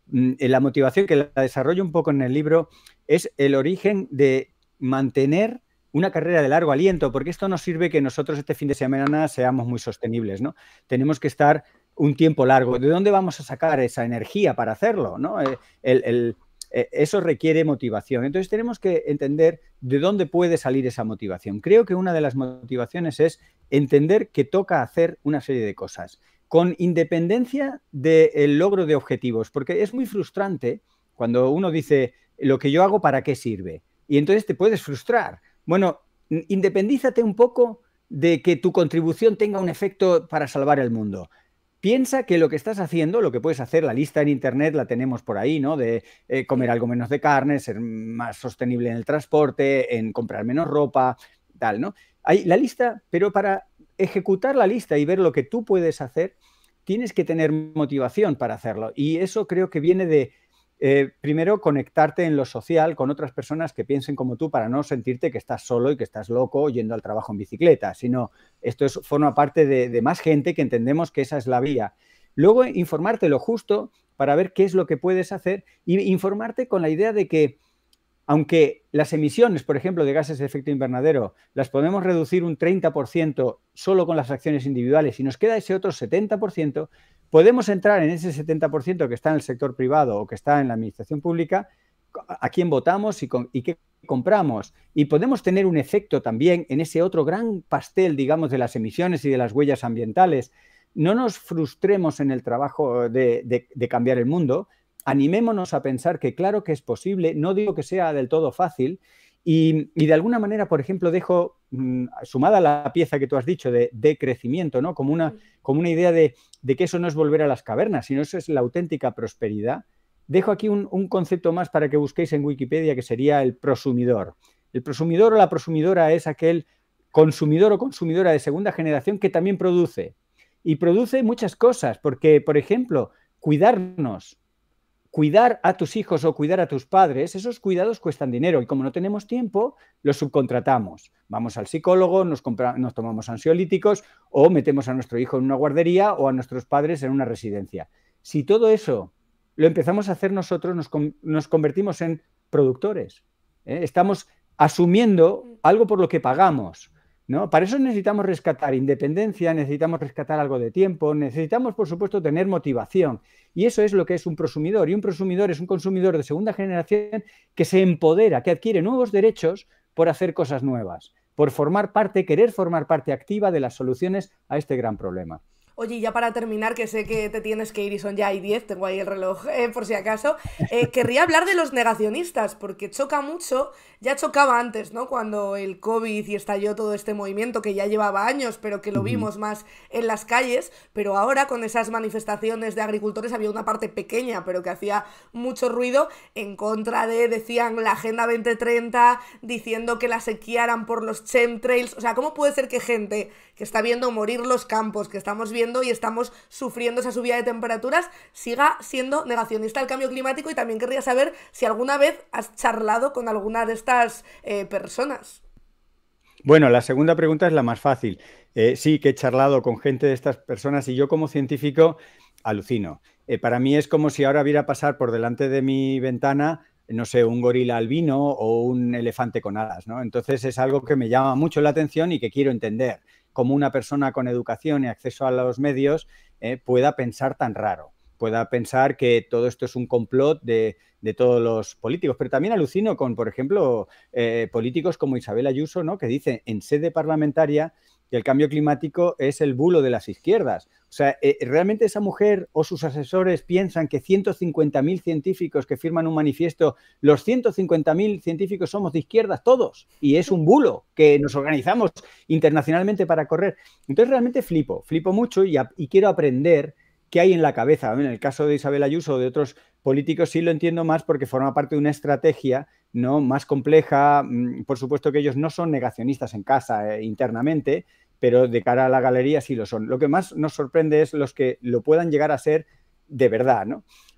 Mm, eh, la motivación que la desarrollo un poco en el libro es el origen de mantener una carrera de largo aliento, porque esto nos sirve que nosotros este fin de semana seamos muy sostenibles, ¿no? Tenemos que estar un tiempo largo. ¿De dónde vamos a sacar esa energía para hacerlo? Eh, eh, eso requiere motivación. Entonces tenemos que entender de dónde puede salir esa motivación. Creo que una de las motivaciones es entender que toca hacer una serie de cosas con independencia del logro de objetivos, porque es muy frustrante cuando uno dice, lo que yo hago, ¿para qué sirve? Y entonces te puedes frustrar. Bueno, independízate un poco de que tu contribución tenga un efecto para salvar el mundo. Piensa que lo que estás haciendo, lo que puedes hacer, la lista en internet la tenemos por ahí, ¿no? De eh, comer algo menos de carne, ser más sostenible en el transporte, en comprar menos ropa, tal, ¿no? Hay la lista, pero para ejecutar la lista y ver lo que tú puedes hacer, tienes que tener motivación para hacerlo. Y eso creo que viene de, eh, primero, conectarte en lo social con otras personas que piensen como tú para no sentirte que estás solo y que estás loco yendo al trabajo en bicicleta, sino esto es, forma parte de, de más gente que entendemos que esa es la vía. Luego, informarte lo justo para ver qué es lo que puedes hacer y informarte con la idea de que aunque las emisiones, por ejemplo, de gases de efecto invernadero, las podemos reducir un 30% solo con las acciones individuales y nos queda ese otro 70%, podemos entrar en ese 70% que está en el sector privado o que está en la administración pública, a quién votamos y, qué compramos. Y podemos tener un efecto también en ese otro gran pastel, digamos, de las emisiones y de las huellas ambientales. No nos frustremos en el trabajo de cambiar el mundo, animémonos a pensar que claro que es posible, no digo que sea del todo fácil, y, de alguna manera, por ejemplo, dejo mm, sumada la pieza que tú has dicho de, crecimiento, ¿no? Como una, como una idea de, de, que eso no es volver a las cavernas, sino eso es la auténtica prosperidad. Dejo aquí un, un concepto más para que busquéis en Wikipedia, que sería el prosumidor. El prosumidor o la prosumidora es aquel consumidor o consumidora de segunda generación que también produce. Y produce muchas cosas, porque, por ejemplo, cuidarnos, cuidar a tus hijos o cuidar a tus padres, esos cuidados cuestan dinero y como no tenemos tiempo, los subcontratamos. Vamos al psicólogo, nos, tomamos ansiolíticos o metemos a nuestro hijo en una guardería o a nuestros padres en una residencia. Si todo eso lo empezamos a hacer nosotros, nos, convertimos en productores. ¿eh? Estamos asumiendo algo por lo que pagamos. ¿no? Para eso necesitamos rescatar independencia, necesitamos rescatar algo de tiempo, necesitamos, por supuesto, tener motivación. Y eso es lo que es un prosumidor. Y un prosumidor es un consumidor de segunda generación que se empodera, que adquiere nuevos derechos por hacer cosas nuevas, por formar parte, querer formar parte activa de las soluciones a este gran problema. Oye, ya para terminar, que sé que te tienes que ir y son ya hay 10, tengo ahí el reloj eh, por si acaso, eh, querría hablar de los negacionistas, porque choca mucho, ya chocaba antes, ¿no? Cuando el COVID y estalló todo este movimiento que ya llevaba años, pero que lo vimos más en las calles, pero ahora con esas manifestaciones de agricultores había una parte pequeña, pero que hacía mucho ruido en contra de, decían, la Agenda 2030, diciendo que la sequiaran por los chemtrails, o sea, ¿cómo puede ser que gente que está viendo morir los campos, que estamos viendo y estamos sufriendo esa subida de temperaturas, siga siendo negacionista el cambio climático y también querría saber si alguna vez has charlado con alguna de estas eh, personas. Bueno, la segunda pregunta es la más fácil. Eh, sí que he charlado con gente de estas personas y yo como científico alucino. Eh, para mí es como si ahora viera pasar por delante de mi ventana, no sé, un gorila albino o un elefante con alas, ¿no? Entonces es algo que me llama mucho la atención y que quiero entender. Como una persona con educación y acceso a los medios eh, pueda pensar tan raro pueda pensar que todo esto es un complot de, todos los políticos. Pero también alucino con, por ejemplo, eh, políticos como Isabel Ayuso, ¿no? que dice en sede parlamentaria y el cambio climático es el bulo de las izquierdas. O sea, eh, ¿realmente esa mujer o sus asesores piensan que 150.000 científicos que firman un manifiesto, los 150.000 científicos somos de izquierdas todos? Y es un bulo que nos organizamos internacionalmente para correr. Entonces realmente flipo, flipo mucho y, y quiero aprender qué hay en la cabeza. En el caso de Isabel Ayuso o de otros políticos sí lo entiendo más porque forma parte de una estrategia ¿no? más compleja. Mm, por supuesto que ellos no son negacionistas en casa eh, internamente, pero de cara a la galería sí lo son. Lo que más nos sorprende es los que lo puedan llegar a ser de verdad.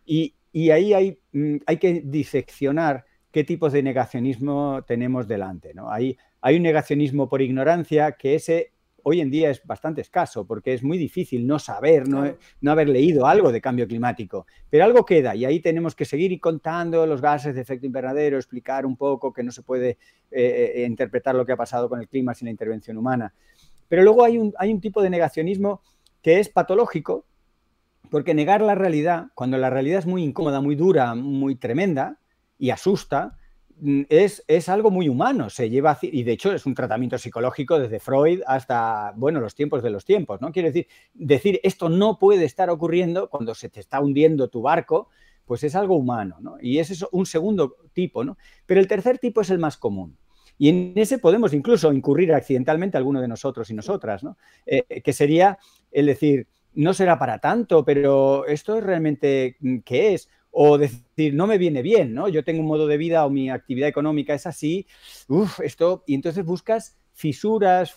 Y, ahí hay, mm, hay que diseccionar qué tipo de negacionismo tenemos delante. ¿no? Hay, hay un negacionismo por ignorancia que ese hoy en día es bastante escaso porque es muy difícil no saber, no, haber leído algo de cambio climático. Pero algo queda y ahí tenemos que seguir contando los gases de efecto invernadero, explicar un poco que no se puede eh, eh, interpretar lo que ha pasado con el clima sin la intervención humana. Pero luego hay un, hay un tipo de negacionismo que es patológico porque negar la realidad, cuando la realidad es muy incómoda, muy dura, muy tremenda y asusta, Mm, es, algo muy humano, se lleva, y de hecho es un tratamiento psicológico desde Freud hasta, bueno, los tiempos de los tiempos, ¿no? Quiere decir, decir esto no puede estar ocurriendo cuando se te está hundiendo tu barco, pues es algo humano, ¿no? Y ese es un segundo tipo, ¿no? Pero el tercer tipo es el más común. Y en ese podemos incluso incurrir accidentalmente alguno de nosotros y nosotras, eh, que sería el decir, no será para tanto, pero esto es realmente, mm, ¿qué es? o decir, no me viene bien, ¿no? Yo tengo un modo de vida o mi actividad económica es así, uff, esto, y entonces buscas fisuras,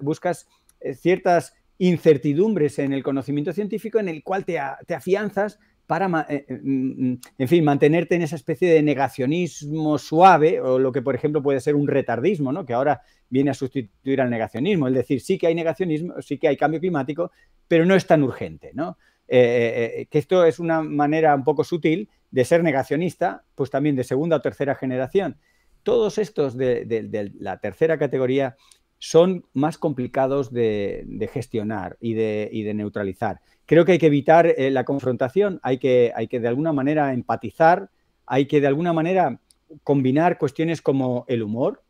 buscas eh, ciertas incertidumbres en el conocimiento científico en el cual te, te afianzas para, eh, eh, mm, mm, en fin, mantenerte en esa especie de negacionismo suave, o lo que, por ejemplo, puede ser un retardismo, ¿no? que ahora viene a sustituir al negacionismo, es decir, sí que hay negacionismo, sí que hay cambio climático, pero no es tan urgente, ¿no? Eh, eh, eh, que esto es una manera un poco sutil de ser negacionista, pues también de segunda o tercera generación. Todos estos de, la tercera categoría son más complicados de, gestionar y de, neutralizar. Creo que hay que evitar la confrontación, hay que, hay que de alguna manera empatizar, hay que de alguna manera combinar cuestiones como el humor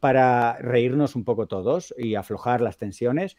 para reírnos un poco todos y aflojar las tensiones.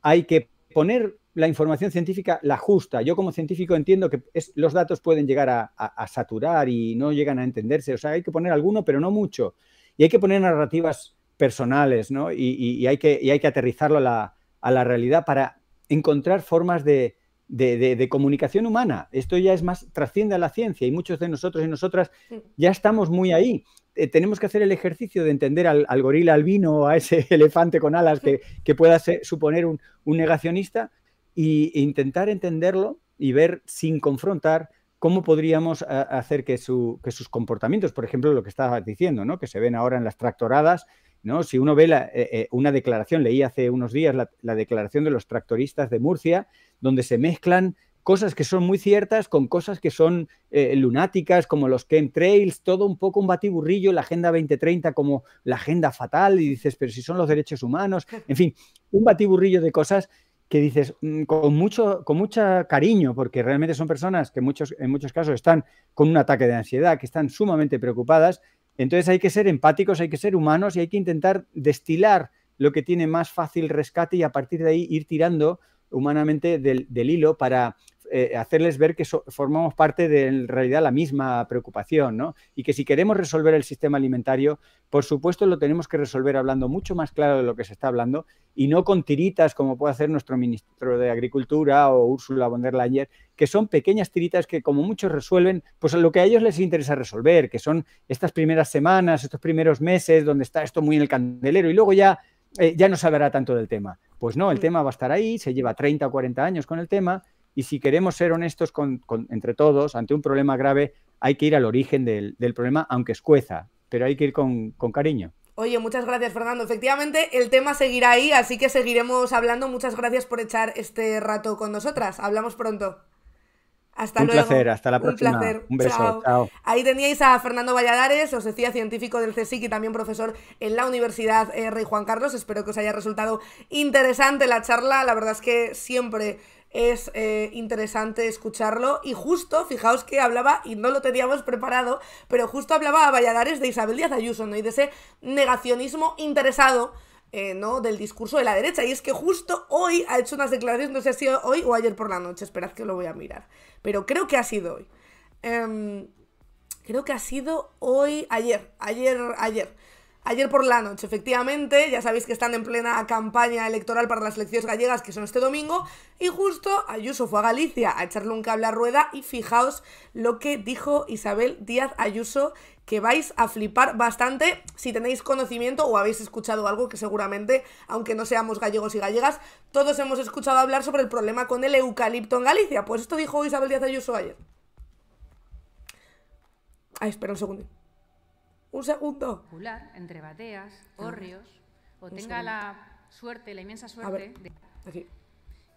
Hay que poner la información científica la justa. Yo como científico entiendo que los datos pueden llegar a, saturar y no llegan a entenderse. O sea, hay que poner alguno, pero no mucho. Y hay que poner narrativas personales, ¿no? Y, hay, que, hay que aterrizarlo a la, realidad para encontrar formas de, de, comunicación humana. Esto ya es más, trasciende a la ciencia y muchos de nosotros y nosotras ya estamos muy ahí. Eh, tenemos que hacer el ejercicio de entender al, al, gorila albino, a ese elefante con alas que, que pueda suponer un, negacionista e intentar entenderlo y ver sin confrontar cómo podríamos eh, hacer que, sus comportamientos, por ejemplo, lo que estabas diciendo, ¿no? que se ven ahora en las tractoradas, ¿no? si uno ve eh, una declaración, leí hace unos días la declaración de los tractoristas de Murcia, donde se mezclan cosas que son muy ciertas con cosas que son eh, lunáticas, como los chemtrails, todo un poco un batiburrillo, la Agenda 2030 como la Agenda fatal, y dices, pero si son los derechos humanos, en fin, un batiburrillo de cosas que dices mm, con mucho, con mucha cariño, porque realmente son personas que muchos, en muchos casos están con un ataque de ansiedad, que están sumamente preocupadas, entonces hay que ser empáticos, hay que ser humanos y hay que intentar destilar lo que tiene más fácil rescate y a partir de ahí ir tirando humanamente del hilo para eh, hacerles ver que formamos parte de en realidad la misma preocupación, ¿no? Y que si queremos resolver el sistema alimentario, por supuesto lo tenemos que resolver hablando mucho más claro de lo que se está hablando y no con tiritas como puede hacer nuestro ministro de Agricultura o Úrsula von der Leyen, que son pequeñas tiritas que como muchos resuelven, pues lo que a ellos les interesa resolver, que son estas primeras semanas, estos primeros meses, donde está esto muy en el candelero y luego ya eh, ya no se tanto del tema. Pues no, el mm. tema va a estar ahí, se lleva 30 o 40 años con el tema y si queremos ser honestos entre todos, ante un problema grave, hay que ir al origen del, problema, aunque escueza, pero hay que ir con, cariño. Oye, muchas gracias Fernando. Efectivamente, el tema seguirá ahí, así que seguiremos hablando. Muchas gracias por echar este rato con nosotras. Hablamos pronto. Hasta luego. Un placer, hasta la próxima. Un beso. Chao. Ahí teníais a Fernando Valladares, os decía, científico del CSIC y también profesor en la Universidad Rey Juan Carlos. Espero que os haya resultado interesante la charla. La verdad es que siempre es eh, interesante escucharlo. Y justo, fijaos que hablaba, y no lo teníamos preparado, pero justo hablaba a Valladares de Isabel Díaz Ayuso, ¿no? Y de ese negacionismo interesado. Eh, ¿no? del discurso de la derecha. Y es que justo hoy ha hecho unas declaraciones, no sé si ha sido hoy o ayer por la noche, esperad que lo voy a mirar, pero creo que ha sido hoy. Em, creo que ha sido hoy, ayer, ayer, ayer Ayer por la noche, efectivamente, ya sabéis que están en plena campaña electoral para las elecciones gallegas, que son este domingo, y justo Ayuso fue a Galicia a echarle un cable a rueda y fijaos lo que dijo Isabel Díaz Ayuso, que vais a flipar bastante si tenéis conocimiento o habéis escuchado algo que seguramente, aunque no seamos gallegos y gallegas, todos hemos escuchado hablar sobre el problema con el eucalipto en Galicia. Pues esto dijo Isabel Díaz Ayuso ayer. Ay, espera un segundo. Un segundo. entre bateas, orrios, ah, o tenga la suerte, la inmensa suerte. de...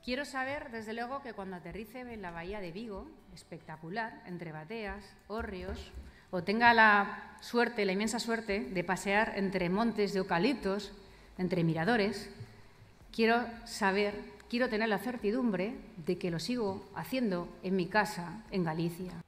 Quiero saber, desde luego, que cuando aterrice en la bahía de Vigo, espectacular, entre bateas, horrios, o tenga la suerte, la inmensa suerte, de pasear entre montes de eucaliptos, entre miradores, quiero saber, quiero tener la certidumbre de que lo sigo haciendo en mi casa, en Galicia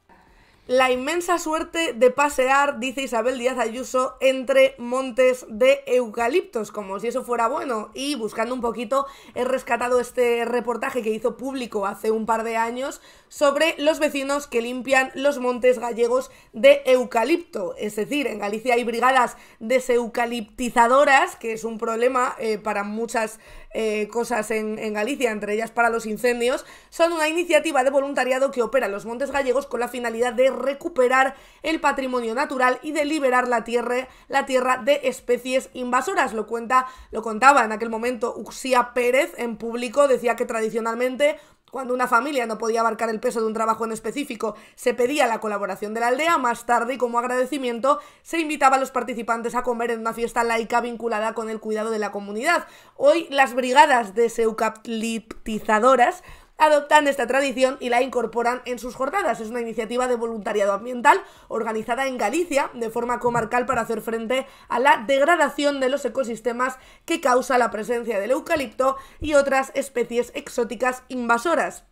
la inmensa suerte de pasear, dice Isabel Díaz Ayuso, entre montes de eucaliptos, como si eso fuera bueno. Y buscando un poquito, he rescatado este reportaje que hizo público hace un par de años sobre los vecinos que limpian los montes gallegos de eucalipto. Es decir, en Galicia hay brigadas deseucaliptizadoras, que es un problema eh, para muchas eh, cosas en, Galicia, entre ellas para los incendios, son una iniciativa de voluntariado que opera los montes gallegos con la finalidad de recuperar el patrimonio natural y de liberar la tierra, la tierra de especies invasoras. Lo cuenta, lo contaba en aquel momento Uxía Pérez en público, decía que tradicionalmente cuando una familia no podía abarcar el peso de un trabajo en específico, se pedía la colaboración de la aldea, más tarde y como agradecimiento se invitaba a los participantes a comer en una fiesta laica vinculada con el cuidado de la comunidad. Hoy las brigadas de seucapitizadoras adoptan esta tradición y la incorporan en sus jornadas. Es una iniciativa de voluntariado ambiental organizada en Galicia de forma comarcal para hacer frente a la degradación de los ecosistemas que causa la presencia del eucalipto y otras especies exóticas invasoras.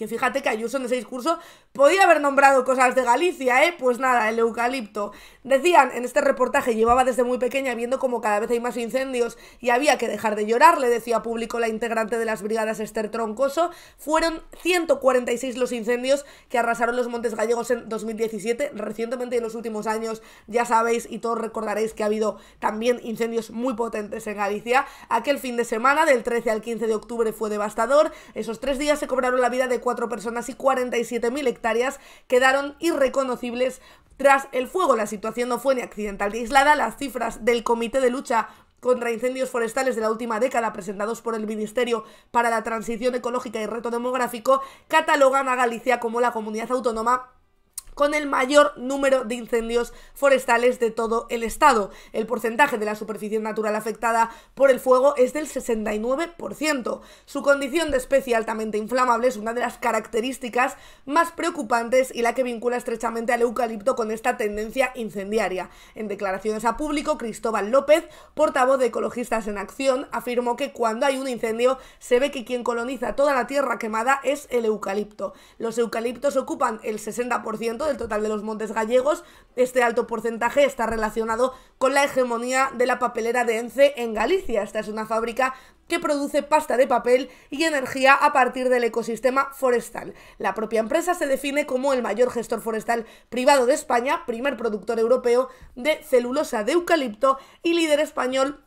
Que fíjate que Ayuso en ese discurso podía haber nombrado cosas de Galicia, ¿eh? Pues nada, el eucalipto. Decían, en este reportaje llevaba desde muy pequeña viendo como cada vez hay más incendios y había que dejar de llorar, le decía público la integrante de las brigadas Esther Troncoso. Fueron 146 los incendios que arrasaron los montes gallegos en 2017. Recientemente en los últimos años, ya sabéis y todos recordaréis que ha habido también incendios muy potentes en Galicia. Aquel fin de semana, del 13 al 15 de octubre, fue devastador. Esos tres días se cobraron la vida de personas y 47.000 hectáreas quedaron irreconocibles tras el fuego. La situación no fue ni accidental ni aislada. Las cifras del Comité de Lucha contra incendios forestales de la última década presentados por el Ministerio para la Transición Ecológica y Reto Demográfico catalogan a Galicia como la comunidad autónoma con el mayor número de incendios forestales de todo el estado. El porcentaje de la superficie natural afectada por el fuego es del 69%. Su condición de especie altamente inflamable es una de las características más preocupantes y la que vincula estrechamente al eucalipto con esta tendencia incendiaria. En declaraciones a público, Cristóbal López, portavoz de Ecologistas en Acción, afirmó que cuando hay un incendio se ve que quien coloniza toda la tierra quemada es el eucalipto. Los eucaliptos ocupan el 60% del total de los montes gallegos. Este alto porcentaje está relacionado con la hegemonía de la papelera de Ence en Galicia. Esta es una fábrica que produce pasta de papel y energía a partir del ecosistema forestal. La propia empresa se define como el mayor gestor forestal privado de España, primer productor europeo de celulosa de eucalipto y líder español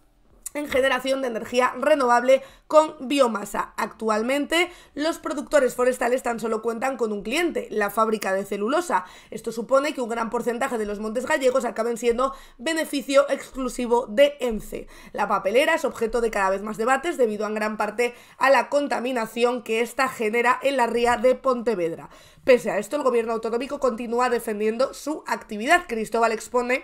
en generación de energía renovable con biomasa. Actualmente, los productores forestales tan solo cuentan con un cliente, la fábrica de celulosa. Esto supone que un gran porcentaje de los montes gallegos acaben siendo beneficio exclusivo de ENCE. La papelera es objeto de cada vez más debates debido en gran parte a la contaminación que esta genera en la ría de Pontevedra. Pese a esto, el gobierno autonómico continúa defendiendo su actividad. Cristóbal expone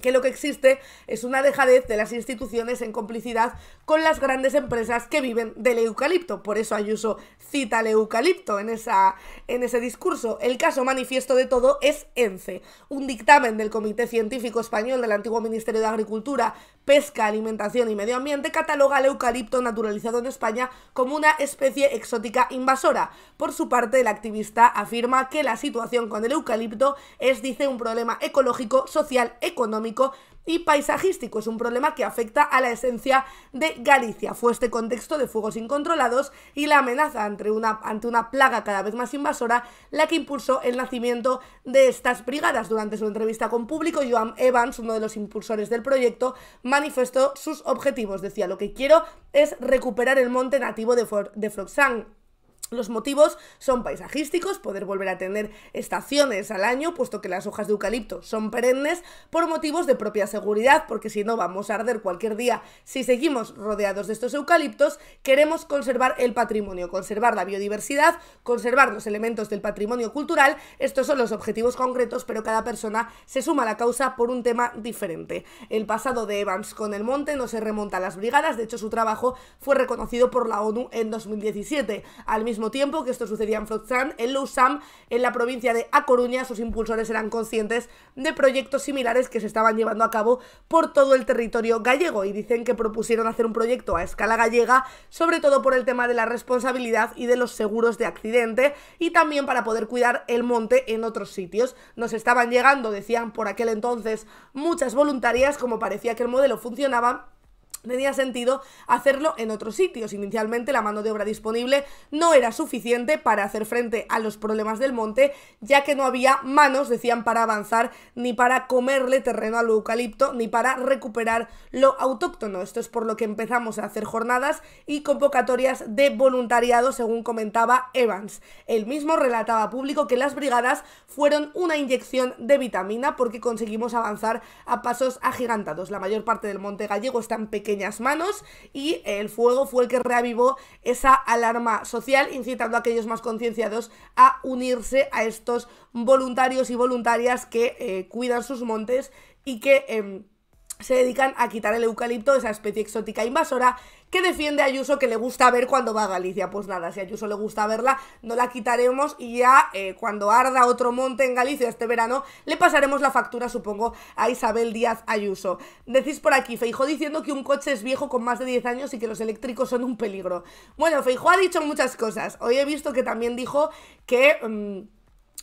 que lo que existe es una dejadez de las instituciones en complicidad con las grandes empresas que viven del eucalipto. Por eso Ayuso cita el eucalipto en, esa, en ese discurso. El caso manifiesto de todo es ENCE, un dictamen del Comité Científico Español del antiguo Ministerio de Agricultura, Pesca, Alimentación y Medio Ambiente cataloga al eucalipto naturalizado en España como una especie exótica invasora. Por su parte, el activista afirma que la situación con el eucalipto es, dice, un problema ecológico, social, económico, y paisajístico. Es un problema que afecta a la esencia de Galicia. Fue este contexto de fuegos incontrolados y la amenaza ante una, ante una plaga cada vez más invasora la que impulsó el nacimiento de estas brigadas. Durante su entrevista con público, Joan Evans, uno de los impulsores del proyecto, manifestó sus objetivos. Decía, lo que quiero es recuperar el monte nativo de, de los motivos son paisajísticos, poder volver a tener estaciones al año, puesto que las hojas de eucalipto son perennes, por motivos de propia seguridad, porque si no vamos a arder cualquier día si seguimos rodeados de estos eucaliptos, queremos conservar el patrimonio, conservar la biodiversidad, conservar los elementos del patrimonio cultural, estos son los objetivos concretos, pero cada persona se suma a la causa por un tema diferente. El pasado de Evans con el monte no se remonta a las brigadas, de hecho su trabajo fue reconocido por la ONU en 2017. Al mismo tiempo que esto sucedía en Frotzán, en Lousam, en la provincia de A Coruña, sus impulsores eran conscientes de proyectos similares que se estaban llevando a cabo por todo el territorio gallego y dicen que propusieron hacer un proyecto a escala gallega, sobre todo por el tema de la responsabilidad y de los seguros de accidente y también para poder cuidar el monte en otros sitios. Nos estaban llegando, decían por aquel entonces, muchas voluntarias, como parecía que el modelo funcionaba tenía sentido hacerlo en otros sitios. Inicialmente la mano de obra disponible no era suficiente para hacer frente a los problemas del monte, ya que no había manos, decían, para avanzar, ni para comerle terreno al eucalipto, ni para recuperar lo autóctono. Esto es por lo que empezamos a hacer jornadas y convocatorias de voluntariado, según comentaba Evans. El mismo relataba público que las brigadas fueron una inyección de vitamina porque conseguimos avanzar a pasos agigantados. La mayor parte del monte gallego está en pequeño manos y el fuego fue el que reavivó esa alarma social, incitando a aquellos más concienciados a unirse a estos voluntarios y voluntarias que eh, cuidan sus montes y que... Em, se dedican a quitar el eucalipto, esa especie exótica invasora, que defiende Ayuso que le gusta ver cuando va a Galicia. Pues nada, si a Ayuso le gusta verla, no la quitaremos y ya eh, cuando arda otro monte en Galicia este verano, le pasaremos la factura, supongo, a Isabel Díaz Ayuso. Decís por aquí, Feijo diciendo que un coche es viejo con más de 10 años y que los eléctricos son un peligro. Bueno, Feijo ha dicho muchas cosas. Hoy he visto que también dijo que... Mm,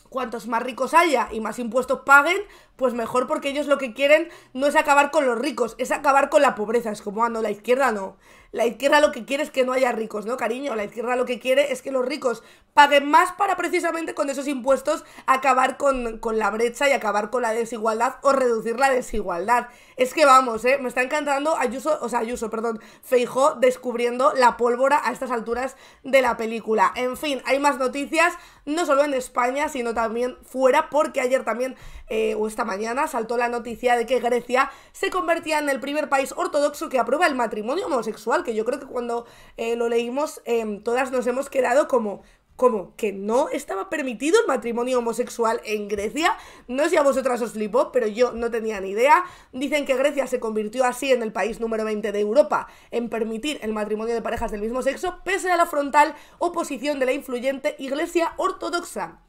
cuantos más ricos haya y más impuestos paguen, pues mejor porque ellos lo que quieren no es acabar con los ricos, es acabar con la pobreza. Es como, ah, no, la izquierda no. La izquierda lo que quiere es que no haya ricos, ¿no, cariño? La izquierda lo que quiere es que los ricos paguen más para precisamente con esos impuestos acabar con, la brecha y acabar con la desigualdad o reducir la desigualdad. Es que vamos, ¿eh? Me está encantando Ayuso, o sea, Ayuso, perdón, Feijó descubriendo la pólvora a estas alturas de la película. En fin, hay más noticias, no solo en España, sino también fuera, porque ayer también, eh, o esta mañana, saltó la noticia de que Grecia se convertía en el primer país ortodoxo que aprueba el matrimonio homosexual, que yo creo que cuando eh, lo leímos em, todas nos hemos quedado como, ¿Cómo? ¿Que no estaba permitido el matrimonio homosexual en Grecia? No sé si a vosotras os flipó, pero yo no tenía ni idea. Dicen que Grecia se convirtió así en el país número 20 de Europa en permitir el matrimonio de parejas del mismo sexo, pese a la frontal oposición de la influyente Iglesia Ortodoxa.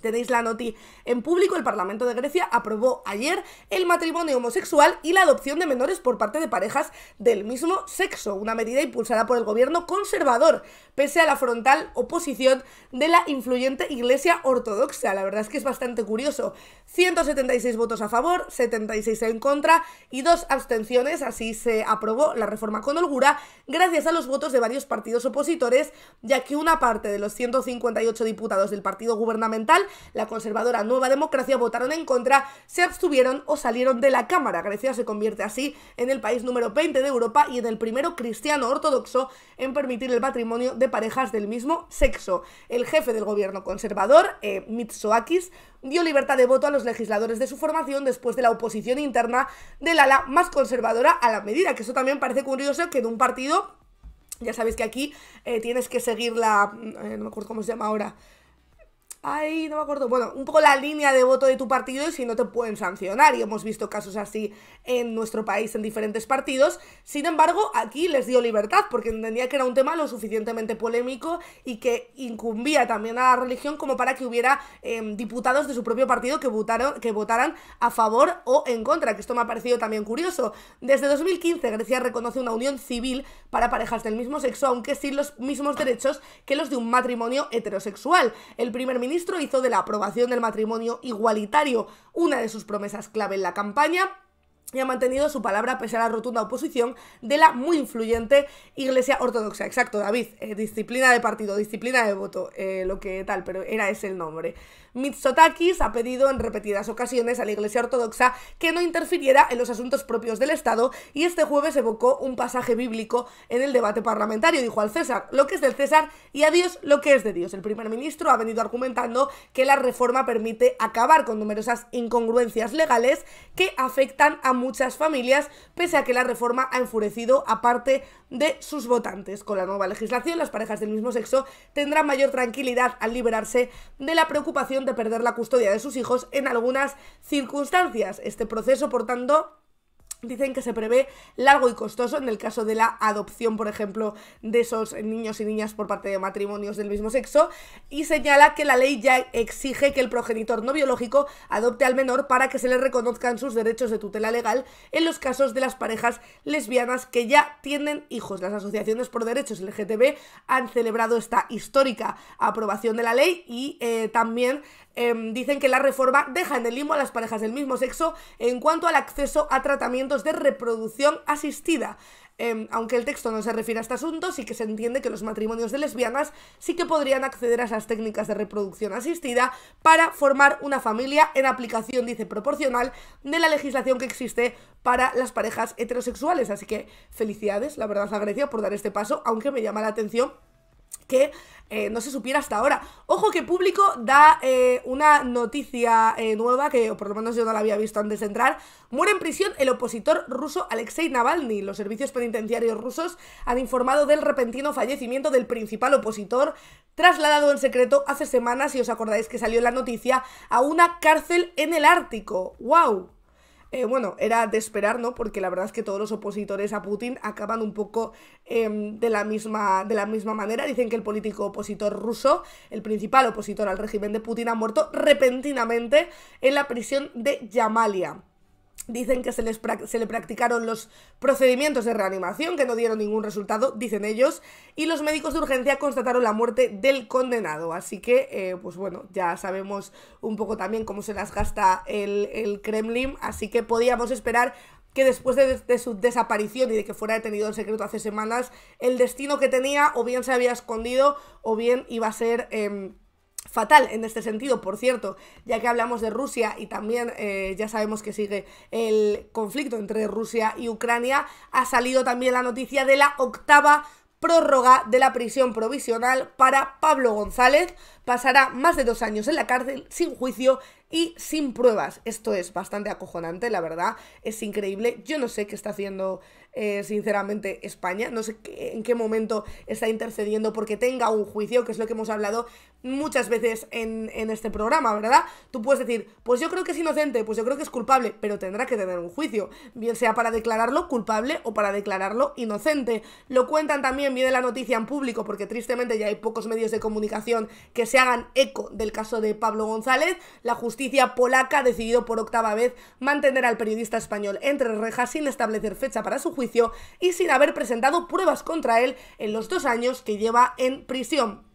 Tenéis la noti en público, el Parlamento de Grecia aprobó ayer el matrimonio homosexual y la adopción de menores por parte de parejas del mismo sexo, una medida impulsada por el gobierno conservador, pese a la frontal oposición de la influyente Iglesia Ortodoxa. La verdad es que es bastante curioso. 176 votos a favor, 76 en contra y dos abstenciones, así se aprobó la reforma con holgura, gracias a los votos de varios partidos opositores, ya que una parte de los 158 diputados del partido gubernamental la conservadora Nueva Democracia votaron en contra, se abstuvieron o salieron de la Cámara. Grecia se convierte así en el país número 20 de Europa y en el primero cristiano ortodoxo en permitir el matrimonio de parejas del mismo sexo. El jefe del gobierno conservador, eh, Mitsouakis dio libertad de voto a los legisladores de su formación después de la oposición interna del ala más conservadora a la medida, que eso también parece curioso que de un partido, ya sabéis que aquí eh, tienes que seguir la... Mm, eh, no me acuerdo cómo se llama ahora Ay, no me acuerdo. Bueno, un poco la línea de voto de tu partido y si no te pueden sancionar. Y hemos visto casos así en nuestro país, en diferentes partidos. Sin embargo, aquí les dio libertad porque entendía que era un tema lo suficientemente polémico y que incumbía también a la religión como para que hubiera em, diputados de su propio partido que, votaron, que votaran a favor o en contra, que esto me ha parecido también curioso. Desde 2015, Grecia reconoce una unión civil para parejas del mismo sexo, aunque sin los mismos derechos que los de un matrimonio heterosexual. El primer ministro ministro hizo de la aprobación del matrimonio igualitario una de sus promesas clave en la campaña y ha mantenido su palabra pese a la rotunda oposición de la muy influyente Iglesia Ortodoxa. Exacto, David, eh, disciplina de partido, disciplina de voto, eh, lo que tal, pero era ese el nombre. Mitsotakis ha pedido en repetidas ocasiones a la Iglesia Ortodoxa que no interfiriera en los asuntos propios del Estado y este jueves evocó un pasaje bíblico en el debate parlamentario. Dijo al César lo que es del César y a Dios lo que es de Dios. El primer ministro ha venido argumentando que la reforma permite acabar con numerosas incongruencias legales que afectan a muchas familias, pese a que la reforma ha enfurecido a parte de sus votantes. Con la nueva legislación, las parejas del mismo sexo tendrán mayor tranquilidad al liberarse de la preocupación de perder la custodia de sus hijos en algunas circunstancias. Este proceso, por tanto, Dicen que se prevé largo y costoso en el caso de la adopción, por ejemplo, de esos niños y niñas por parte de matrimonios del mismo sexo, y señala que la ley ya exige que el progenitor no biológico adopte al menor para que se le reconozcan sus derechos de tutela legal en los casos de las parejas lesbianas que ya tienen hijos. Las asociaciones por derechos LGTB han celebrado esta histórica aprobación de la ley y eh, también Em, dicen que la reforma deja en el limbo a las parejas del mismo sexo en cuanto al acceso a tratamientos de reproducción asistida. Em, aunque el texto no se refiere a este asunto, sí que se entiende que los matrimonios de lesbianas sí que podrían acceder a esas técnicas de reproducción asistida para formar una familia en aplicación, dice, proporcional de la legislación que existe para las parejas heterosexuales. Así que felicidades, la verdad, a Grecia por dar este paso, aunque me llama la atención que eh, no se supiera hasta ahora. Ojo que Público da eh, una noticia eh, nueva, que por lo menos yo no la había visto antes de entrar. Muere en prisión el opositor ruso Alexei Navalny. Los servicios penitenciarios rusos han informado del repentino fallecimiento del principal opositor, trasladado en secreto hace semanas, si os acordáis que salió la noticia, a una cárcel en el Ártico. ¡Wow! Eh, bueno, era de esperar, ¿no? Porque la verdad es que todos los opositores a Putin acaban un poco em, de, la misma, de la misma manera. Dicen que el político opositor ruso, el principal opositor al régimen de Putin, ha muerto repentinamente en la prisión de Yamalia. Dicen que se, les se le practicaron los procedimientos de reanimación que no dieron ningún resultado, dicen ellos, y los médicos de urgencia constataron la muerte del condenado. Así que, eh, pues bueno, ya sabemos un poco también cómo se las gasta el, Kremlin, así que podíamos esperar que después de, su desaparición y de que fuera detenido en secreto hace semanas, el destino que tenía o bien se había escondido o bien iba a ser... Em, fatal en este sentido, por cierto, ya que hablamos de Rusia y también eh, ya sabemos que sigue el conflicto entre Rusia y Ucrania, ha salido también la noticia de la octava prórroga de la prisión provisional para Pablo González. Pasará más de dos años en la cárcel sin juicio y sin pruebas. Esto es bastante acojonante, la verdad. Es increíble. Yo no sé qué está haciendo eh, sinceramente, España. No sé en qué momento está intercediendo porque tenga un juicio, que es lo que hemos hablado muchas veces en, en este programa, ¿verdad? Tú puedes decir, pues yo creo que es inocente, pues yo creo que es culpable, pero tendrá que tener un juicio, bien sea para declararlo culpable o para declararlo inocente. Lo cuentan también, viene la noticia en público, porque tristemente ya hay pocos medios de comunicación que se hagan eco del caso de Pablo González. La justicia polaca ha decidido por octava vez mantener al periodista español entre rejas sin establecer fecha para su juicio y sin haber presentado pruebas contra él en los dos años que lleva en prisión.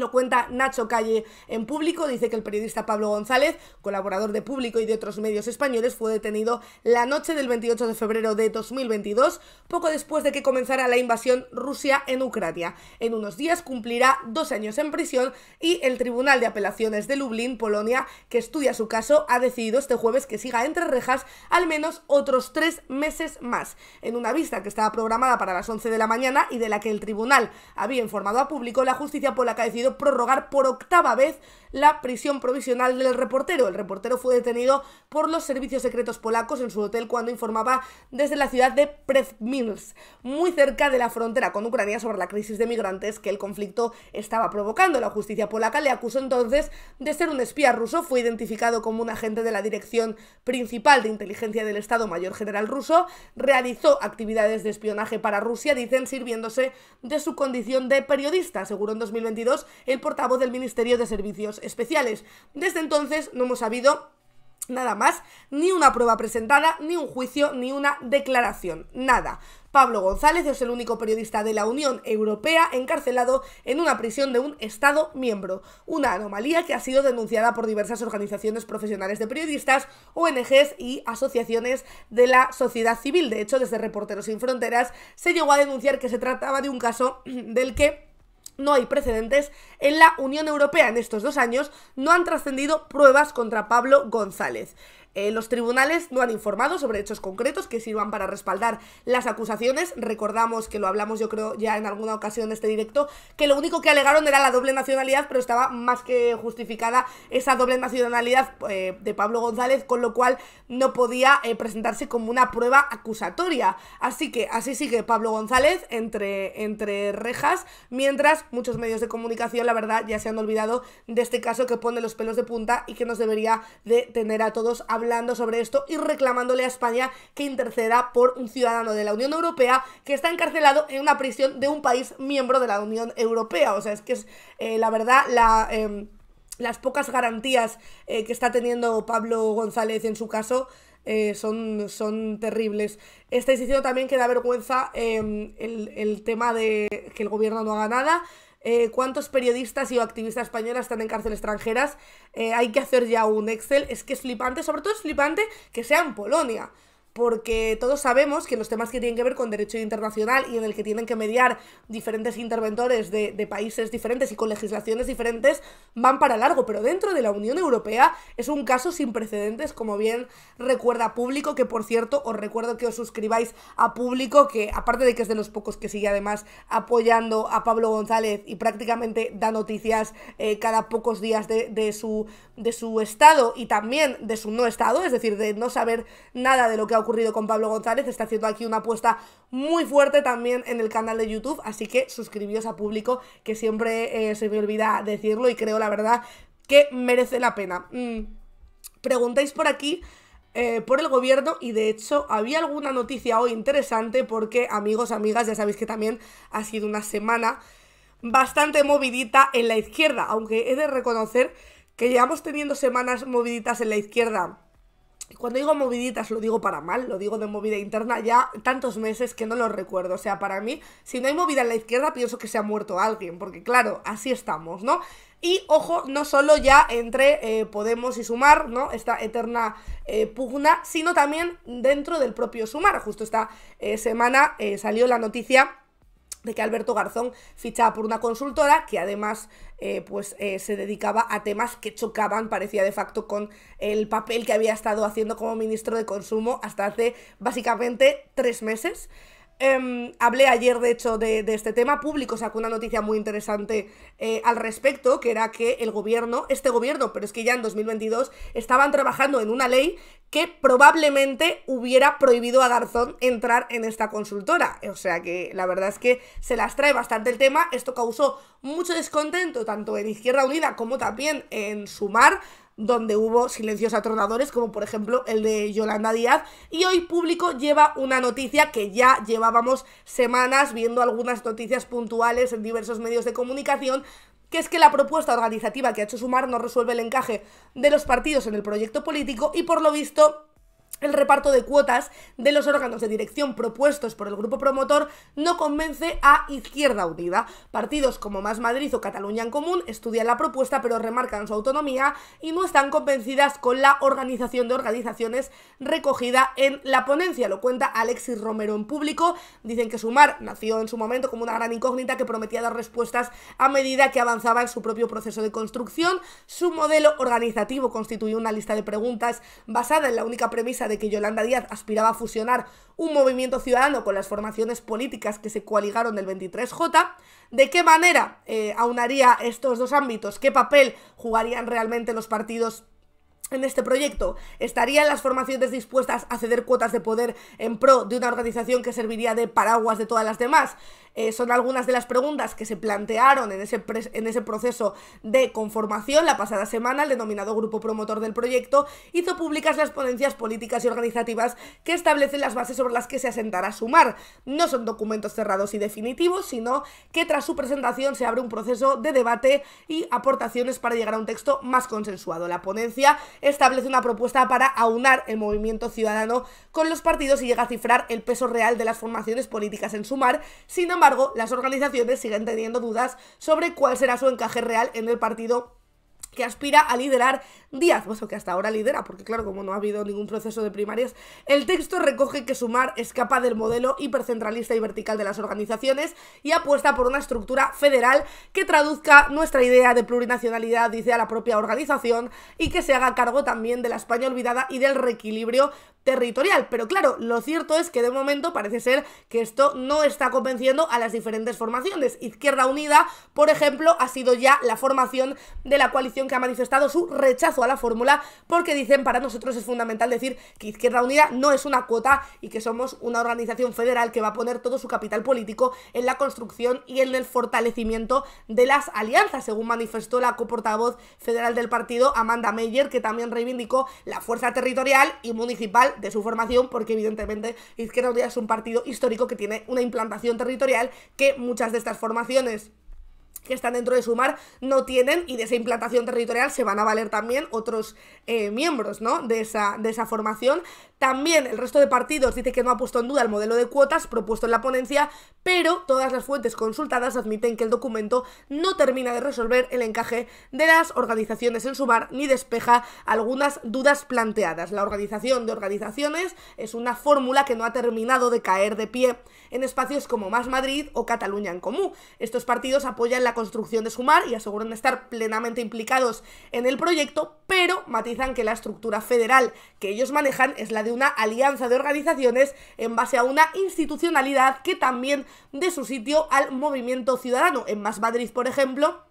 Lo cuenta Nacho Calle en público, dice que el periodista Pablo González, colaborador de público y de otros medios españoles, fue detenido la noche del 28 de febrero de 2022, poco después de que comenzara la invasión Rusia en Ucrania. En unos días cumplirá dos años en prisión y el Tribunal de Apelaciones de Lublin, Polonia, que estudia su caso, ha decidido este jueves que siga entre rejas al menos otros tres meses más. En una vista que estaba programada para las 11 de la mañana y de la que el tribunal había informado a público, la justicia polaca decidido prorrogar por octava vez la prisión provisional del reportero. El reportero fue detenido por los servicios secretos polacos en su hotel cuando informaba desde la ciudad de Prezmils, muy cerca de la frontera con Ucrania, sobre la crisis de migrantes que el conflicto estaba provocando. La justicia polaca le acusó entonces de ser un espía ruso, fue identificado como un agente de la Dirección Principal de Inteligencia del Estado Mayor General ruso, realizó actividades de espionaje para Rusia, dicen, sirviéndose de su condición de periodista. Aseguró en 2022 el portavoz del Ministerio de Servicios Especiales. Desde entonces no hemos sabido nada más, ni una prueba presentada, ni un juicio, ni una declaración, nada. Pablo González es el único periodista de la Unión Europea encarcelado en una prisión de un Estado miembro, una anomalía que ha sido denunciada por diversas organizaciones profesionales de periodistas, ONGs y asociaciones de la sociedad civil. De hecho, desde Reporteros sin Fronteras se llegó a denunciar que se trataba de un caso del que no hay precedentes en la Unión Europea en estos dos años, no han trascendido pruebas contra Pablo González. Eh, los tribunales no han informado sobre hechos concretos que sirvan para respaldar las acusaciones. Recordamos que lo hablamos yo creo ya en alguna ocasión de este directo, que lo único que alegaron era la doble nacionalidad, pero estaba más que justificada esa doble nacionalidad eh, de Pablo González, con lo cual no podía eh, presentarse como una prueba acusatoria. Así que así sigue Pablo González entre, entre rejas, mientras muchos medios de comunicación, la verdad, ya se han olvidado de este caso que pone los pelos de punta y que nos debería de tener a todos hablando sobre esto y reclamándole a España que interceda por un ciudadano de la Unión Europea que está encarcelado en una prisión de un país miembro de la Unión Europea. O sea, es que es eh, la verdad la... Em, las pocas garantías eh, que está teniendo Pablo González en su caso eh, son, son terribles. Estáis diciendo también que da vergüenza em, el, tema de que el gobierno no haga nada. Eh, ¿Cuántos periodistas y o activistas españolas están en cárcel extranjeras? Eh, hay que hacer ya un Excel. Es que es flipante, sobre todo es flipante que sea en Polonia porque todos sabemos que los temas que tienen que ver con derecho internacional y en el que tienen que mediar diferentes interventores de, países diferentes y con legislaciones diferentes van para largo, pero dentro de la Unión Europea es un caso sin precedentes, como bien recuerda Público, que por cierto os recuerdo que os suscribáis a Público, que aparte de que es de los pocos que sigue además apoyando a Pablo González y prácticamente da noticias eh, cada pocos días de, su, de su estado y también de su no estado, es decir, de no saber nada de lo que ha ocurrido con Pablo González, está haciendo aquí una apuesta muy fuerte también en el canal de YouTube, así que suscribíos a público, que siempre eh, se me olvida decirlo y creo la verdad que merece la pena. Mm, preguntáis por aquí eh, por el gobierno y de hecho había alguna noticia hoy interesante porque amigos, amigas, ya sabéis que también ha sido una semana bastante movidita en la izquierda, aunque he de reconocer que llevamos teniendo semanas moviditas en la izquierda cuando digo moviditas lo digo para mal, lo digo de movida interna ya tantos meses que no lo recuerdo. O sea, para mí, si no hay movida en la izquierda, pienso que se ha muerto alguien, porque claro, así estamos, ¿no? Y ojo, no solo ya entre eh, Podemos y Sumar, ¿no? Esta eterna eh, pugna, sino también dentro del propio Sumar. Justo esta eh, semana salió la noticia de que Alberto Garzón fichaba por una consultora que además eh, pues eh, se dedicaba a temas que chocaban, parecía de facto, con el papel que había estado haciendo como ministro de Consumo hasta hace básicamente tres meses. Em, hablé ayer, de hecho, de, este tema. Público sacó una noticia muy interesante eh, al respecto, que era que el gobierno, este gobierno, pero es que ya en 2022, estaban trabajando en una ley que probablemente hubiera prohibido a Garzón entrar en esta consultora. O sea que la verdad es que se las trae bastante el tema. Esto causó mucho descontento tanto en Izquierda Unida como también en Sumar donde hubo silencios atronadores, como por ejemplo el de Yolanda Díaz. Y hoy público lleva una noticia que ya llevábamos semanas viendo algunas noticias puntuales en diversos medios de comunicación, que es que la propuesta organizativa que ha hecho Sumar no resuelve el encaje de los partidos en el proyecto político y por lo visto el reparto de cuotas de los órganos de dirección propuestos por el grupo promotor no convence a Izquierda Unida. Partidos como Más Madrid o Cataluña en Común estudian la propuesta pero remarcan su autonomía y no están convencidas con la organización de organizaciones recogida en la ponencia. Lo cuenta Alexis Romero en público. Dicen que Sumar nació en su momento como una gran incógnita que prometía dar respuestas a medida que avanzaba en su propio proceso de construcción. Su modelo organizativo constituye una lista de preguntas basada en la única premisa de que Yolanda Díaz aspiraba a fusionar un movimiento ciudadano con las formaciones políticas que se coaligaron del 23J, de qué manera eh, aunaría estos dos ámbitos, qué papel jugarían realmente los partidos en este proyecto estarían las formaciones dispuestas a ceder cuotas de poder en pro de una organización que serviría de paraguas de todas las demás. Eh, son algunas de las preguntas que se plantearon en ese, en ese proceso de conformación. La pasada semana, el denominado grupo promotor del proyecto hizo públicas las ponencias políticas y organizativas que establecen las bases sobre las que se asentará Sumar. No son documentos cerrados y definitivos, sino que tras su presentación se abre un proceso de debate y aportaciones para llegar a un texto más consensuado. La ponencia establece una propuesta para aunar el movimiento ciudadano con los partidos y llega a cifrar el peso real de las formaciones políticas en sumar. Sin embargo, las organizaciones siguen teniendo dudas sobre cuál será su encaje real en el partido que aspira a liderar Díaz, puesto que hasta ahora lidera, porque claro, como no ha habido ningún proceso de primarias, el texto recoge que Sumar escapa del modelo hipercentralista y vertical de las organizaciones y apuesta por una estructura federal que traduzca nuestra idea de plurinacionalidad, dice a la propia organización, y que se haga cargo también de la España olvidada y del reequilibrio territorial. Pero claro, lo cierto es que de momento parece ser que esto no está convenciendo a las diferentes formaciones. Izquierda Unida, por ejemplo, ha sido ya la formación de la coalición que ha manifestado su rechazo a la fórmula porque dicen para nosotros es fundamental decir que Izquierda Unida no es una cuota y que somos una organización federal que va a poner todo su capital político en la construcción y en el fortalecimiento de las alianzas, según manifestó la coportavoz federal del partido Amanda Meyer, que también reivindicó la fuerza territorial y municipal de su formación porque evidentemente Izquierda Unida es un partido histórico que tiene una implantación territorial que muchas de estas formaciones que están dentro de Sumar no tienen y de esa implantación territorial se van a valer también otros eh, miembros ¿no? de, esa, de esa formación. También el resto de partidos dice que no ha puesto en duda el modelo de cuotas propuesto en la ponencia, pero todas las fuentes consultadas admiten que el documento no termina de resolver el encaje de las organizaciones en sumar ni despeja algunas dudas planteadas. La organización de organizaciones es una fórmula que no ha terminado de caer de pie en espacios como Más Madrid o Cataluña en Común. Estos partidos apoyan la construcción de sumar y aseguran estar plenamente implicados en el proyecto, pero matizan que la estructura federal que ellos manejan es la de una alianza de organizaciones en base a una institucionalidad que también dé su sitio al movimiento ciudadano. En Más Madrid, por ejemplo,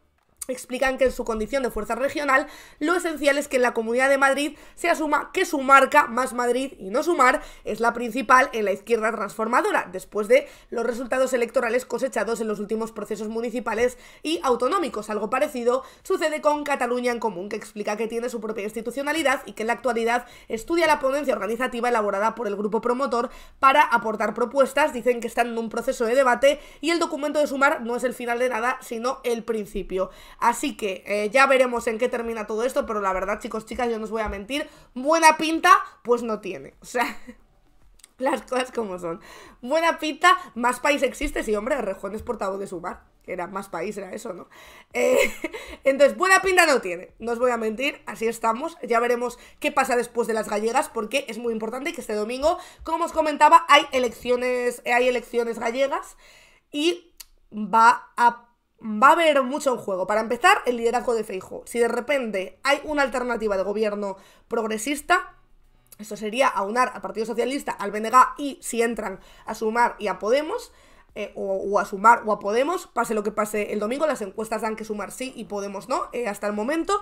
explican que en su condición de fuerza regional lo esencial es que en la Comunidad de Madrid se asuma que su marca, más Madrid y no sumar, es la principal en la izquierda transformadora, después de los resultados electorales cosechados en los últimos procesos municipales y autonómicos. Algo parecido sucede con Cataluña en Común, que explica que tiene su propia institucionalidad y que en la actualidad estudia la ponencia organizativa elaborada por el grupo promotor para aportar propuestas. Dicen que están en un proceso de debate y el documento de sumar no es el final de nada, sino el principio. Así que eh, ya veremos en qué termina todo esto, pero la verdad, chicos, chicas, yo no os voy a mentir, buena pinta, pues no tiene. O sea, las cosas como son. Buena pinta, más país existe, sí, hombre, Rejón es portavoz de su que era más país, era eso, ¿no? Eh, entonces, buena pinta no tiene, no os voy a mentir, así estamos, ya veremos qué pasa después de las gallegas, porque es muy importante que este domingo, como os comentaba, hay elecciones, eh, hay elecciones gallegas y va a va a haber mucho en juego. Para empezar, el liderazgo de Feijo. Si de repente hay una alternativa de gobierno progresista, eso sería aunar al Partido Socialista, al BNG y, si entran, a Sumar y a Podemos, eh, o, a sumar o a Podemos, pase lo que pase el domingo, las encuestas dan que sumar sí y Podemos no, eh, hasta el momento.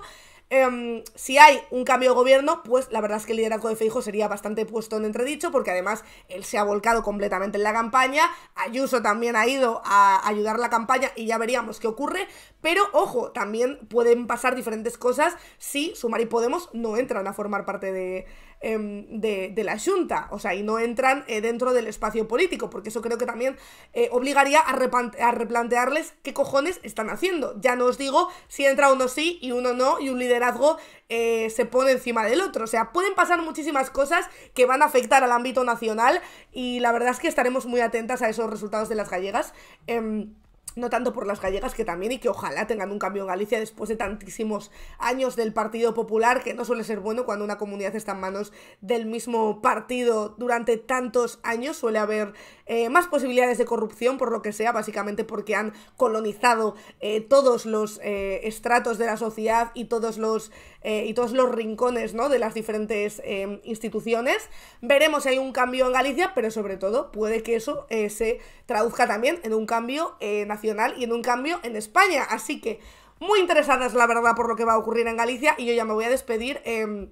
Em, si hay un cambio de gobierno, pues la verdad es que el liderazgo de Feijo sería bastante puesto en entredicho, porque además él se ha volcado completamente en la campaña, Ayuso también ha ido a ayudar la campaña y ya veríamos qué ocurre, pero ojo, también pueden pasar diferentes cosas si Sumar y Podemos no entran a formar parte de, Em, de, la Junta, o sea, y no entran eh, dentro del espacio político, porque eso creo que también eh, obligaría a, a, replantearles qué cojones están haciendo. Ya no os digo si entra uno sí y uno no, y un liderazgo eh, se pone encima del otro. O sea, pueden pasar muchísimas cosas que van a afectar al ámbito nacional, y la verdad es que estaremos muy atentas a esos resultados de las gallegas. Em, no tanto por las gallegas que también y que ojalá tengan un cambio en Galicia después de tantísimos años del Partido Popular, que no suele ser bueno cuando una comunidad está en manos del mismo partido durante tantos años, suele haber eh, más posibilidades de corrupción por lo que sea, básicamente porque han colonizado eh, todos los eh, estratos de la sociedad y todos los eh, y todos los rincones ¿no? de las diferentes eh, instituciones. Veremos si hay un cambio en Galicia, pero sobre todo puede que eso eh, se traduzca también en un cambio nacional y en un cambio en España. Así que muy interesadas, la verdad, por lo que va a ocurrir en Galicia y yo ya me voy a despedir em,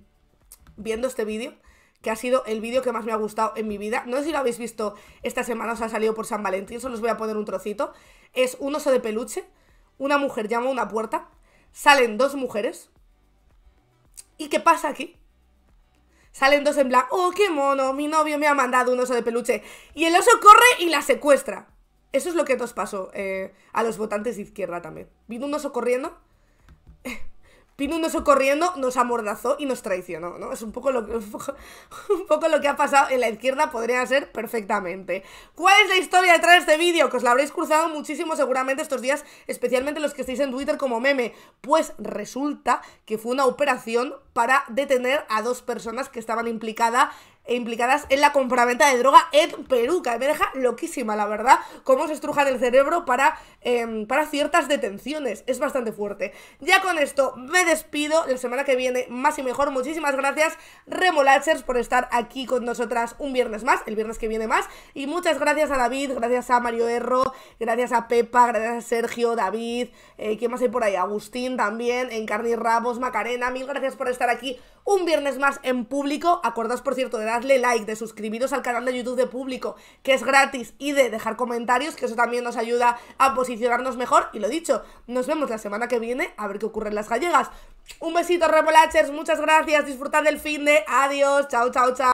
viendo este vídeo que ha sido el vídeo que más me ha gustado en mi vida. No sé si lo habéis visto esta semana, os ha salido por San Valentín, solo os voy a poner un trocito. Es un oso de peluche, una mujer llama a una puerta, salen dos mujeres, ¿Y qué pasa aquí? Salen dos en blanco. oh, qué mono, mi novio me ha mandado un oso de peluche. Y el oso corre y la secuestra. Eso es lo que nos pasó eh, a los votantes de izquierda también. Vino un oso corriendo Pino nos socorriendo, nos amordazó y nos traicionó, ¿no? Es un poco lo que, un poco, lo que ha pasado en la izquierda, podría ser perfectamente. ¿Cuál es la historia detrás de este vídeo? Que os la habréis cruzado muchísimo seguramente estos días, especialmente los que estáis en Twitter como meme. Pues resulta que fue una operación para detener a dos personas que estaban implicadas e implicadas en la compraventa de droga en Perú, que me deja loquísima, la verdad, cómo se estruja el cerebro para, em, para ciertas detenciones. Es bastante fuerte. Ya con esto me despido. La semana que viene, más y mejor. Muchísimas gracias, Remolachers, por estar aquí con nosotras un viernes más, el viernes que viene más. Y muchas gracias a David, gracias a Mario Erro, gracias a Pepa, gracias a Sergio, David, eh, ¿quién más hay por ahí? Agustín también, Encarni Ramos, Macarena. Mil gracias por estar aquí un viernes más en público. Acordaos, por cierto, de dar darle like, de suscribiros al canal de YouTube de público, que es gratis, y de dejar comentarios, que eso también nos ayuda a posicionarnos mejor. Y lo dicho, nos vemos la semana que viene a ver qué ocurre en las gallegas. Un besito, remolachers, muchas gracias, disfrutad del fin de. Adiós, chao, chao, chao.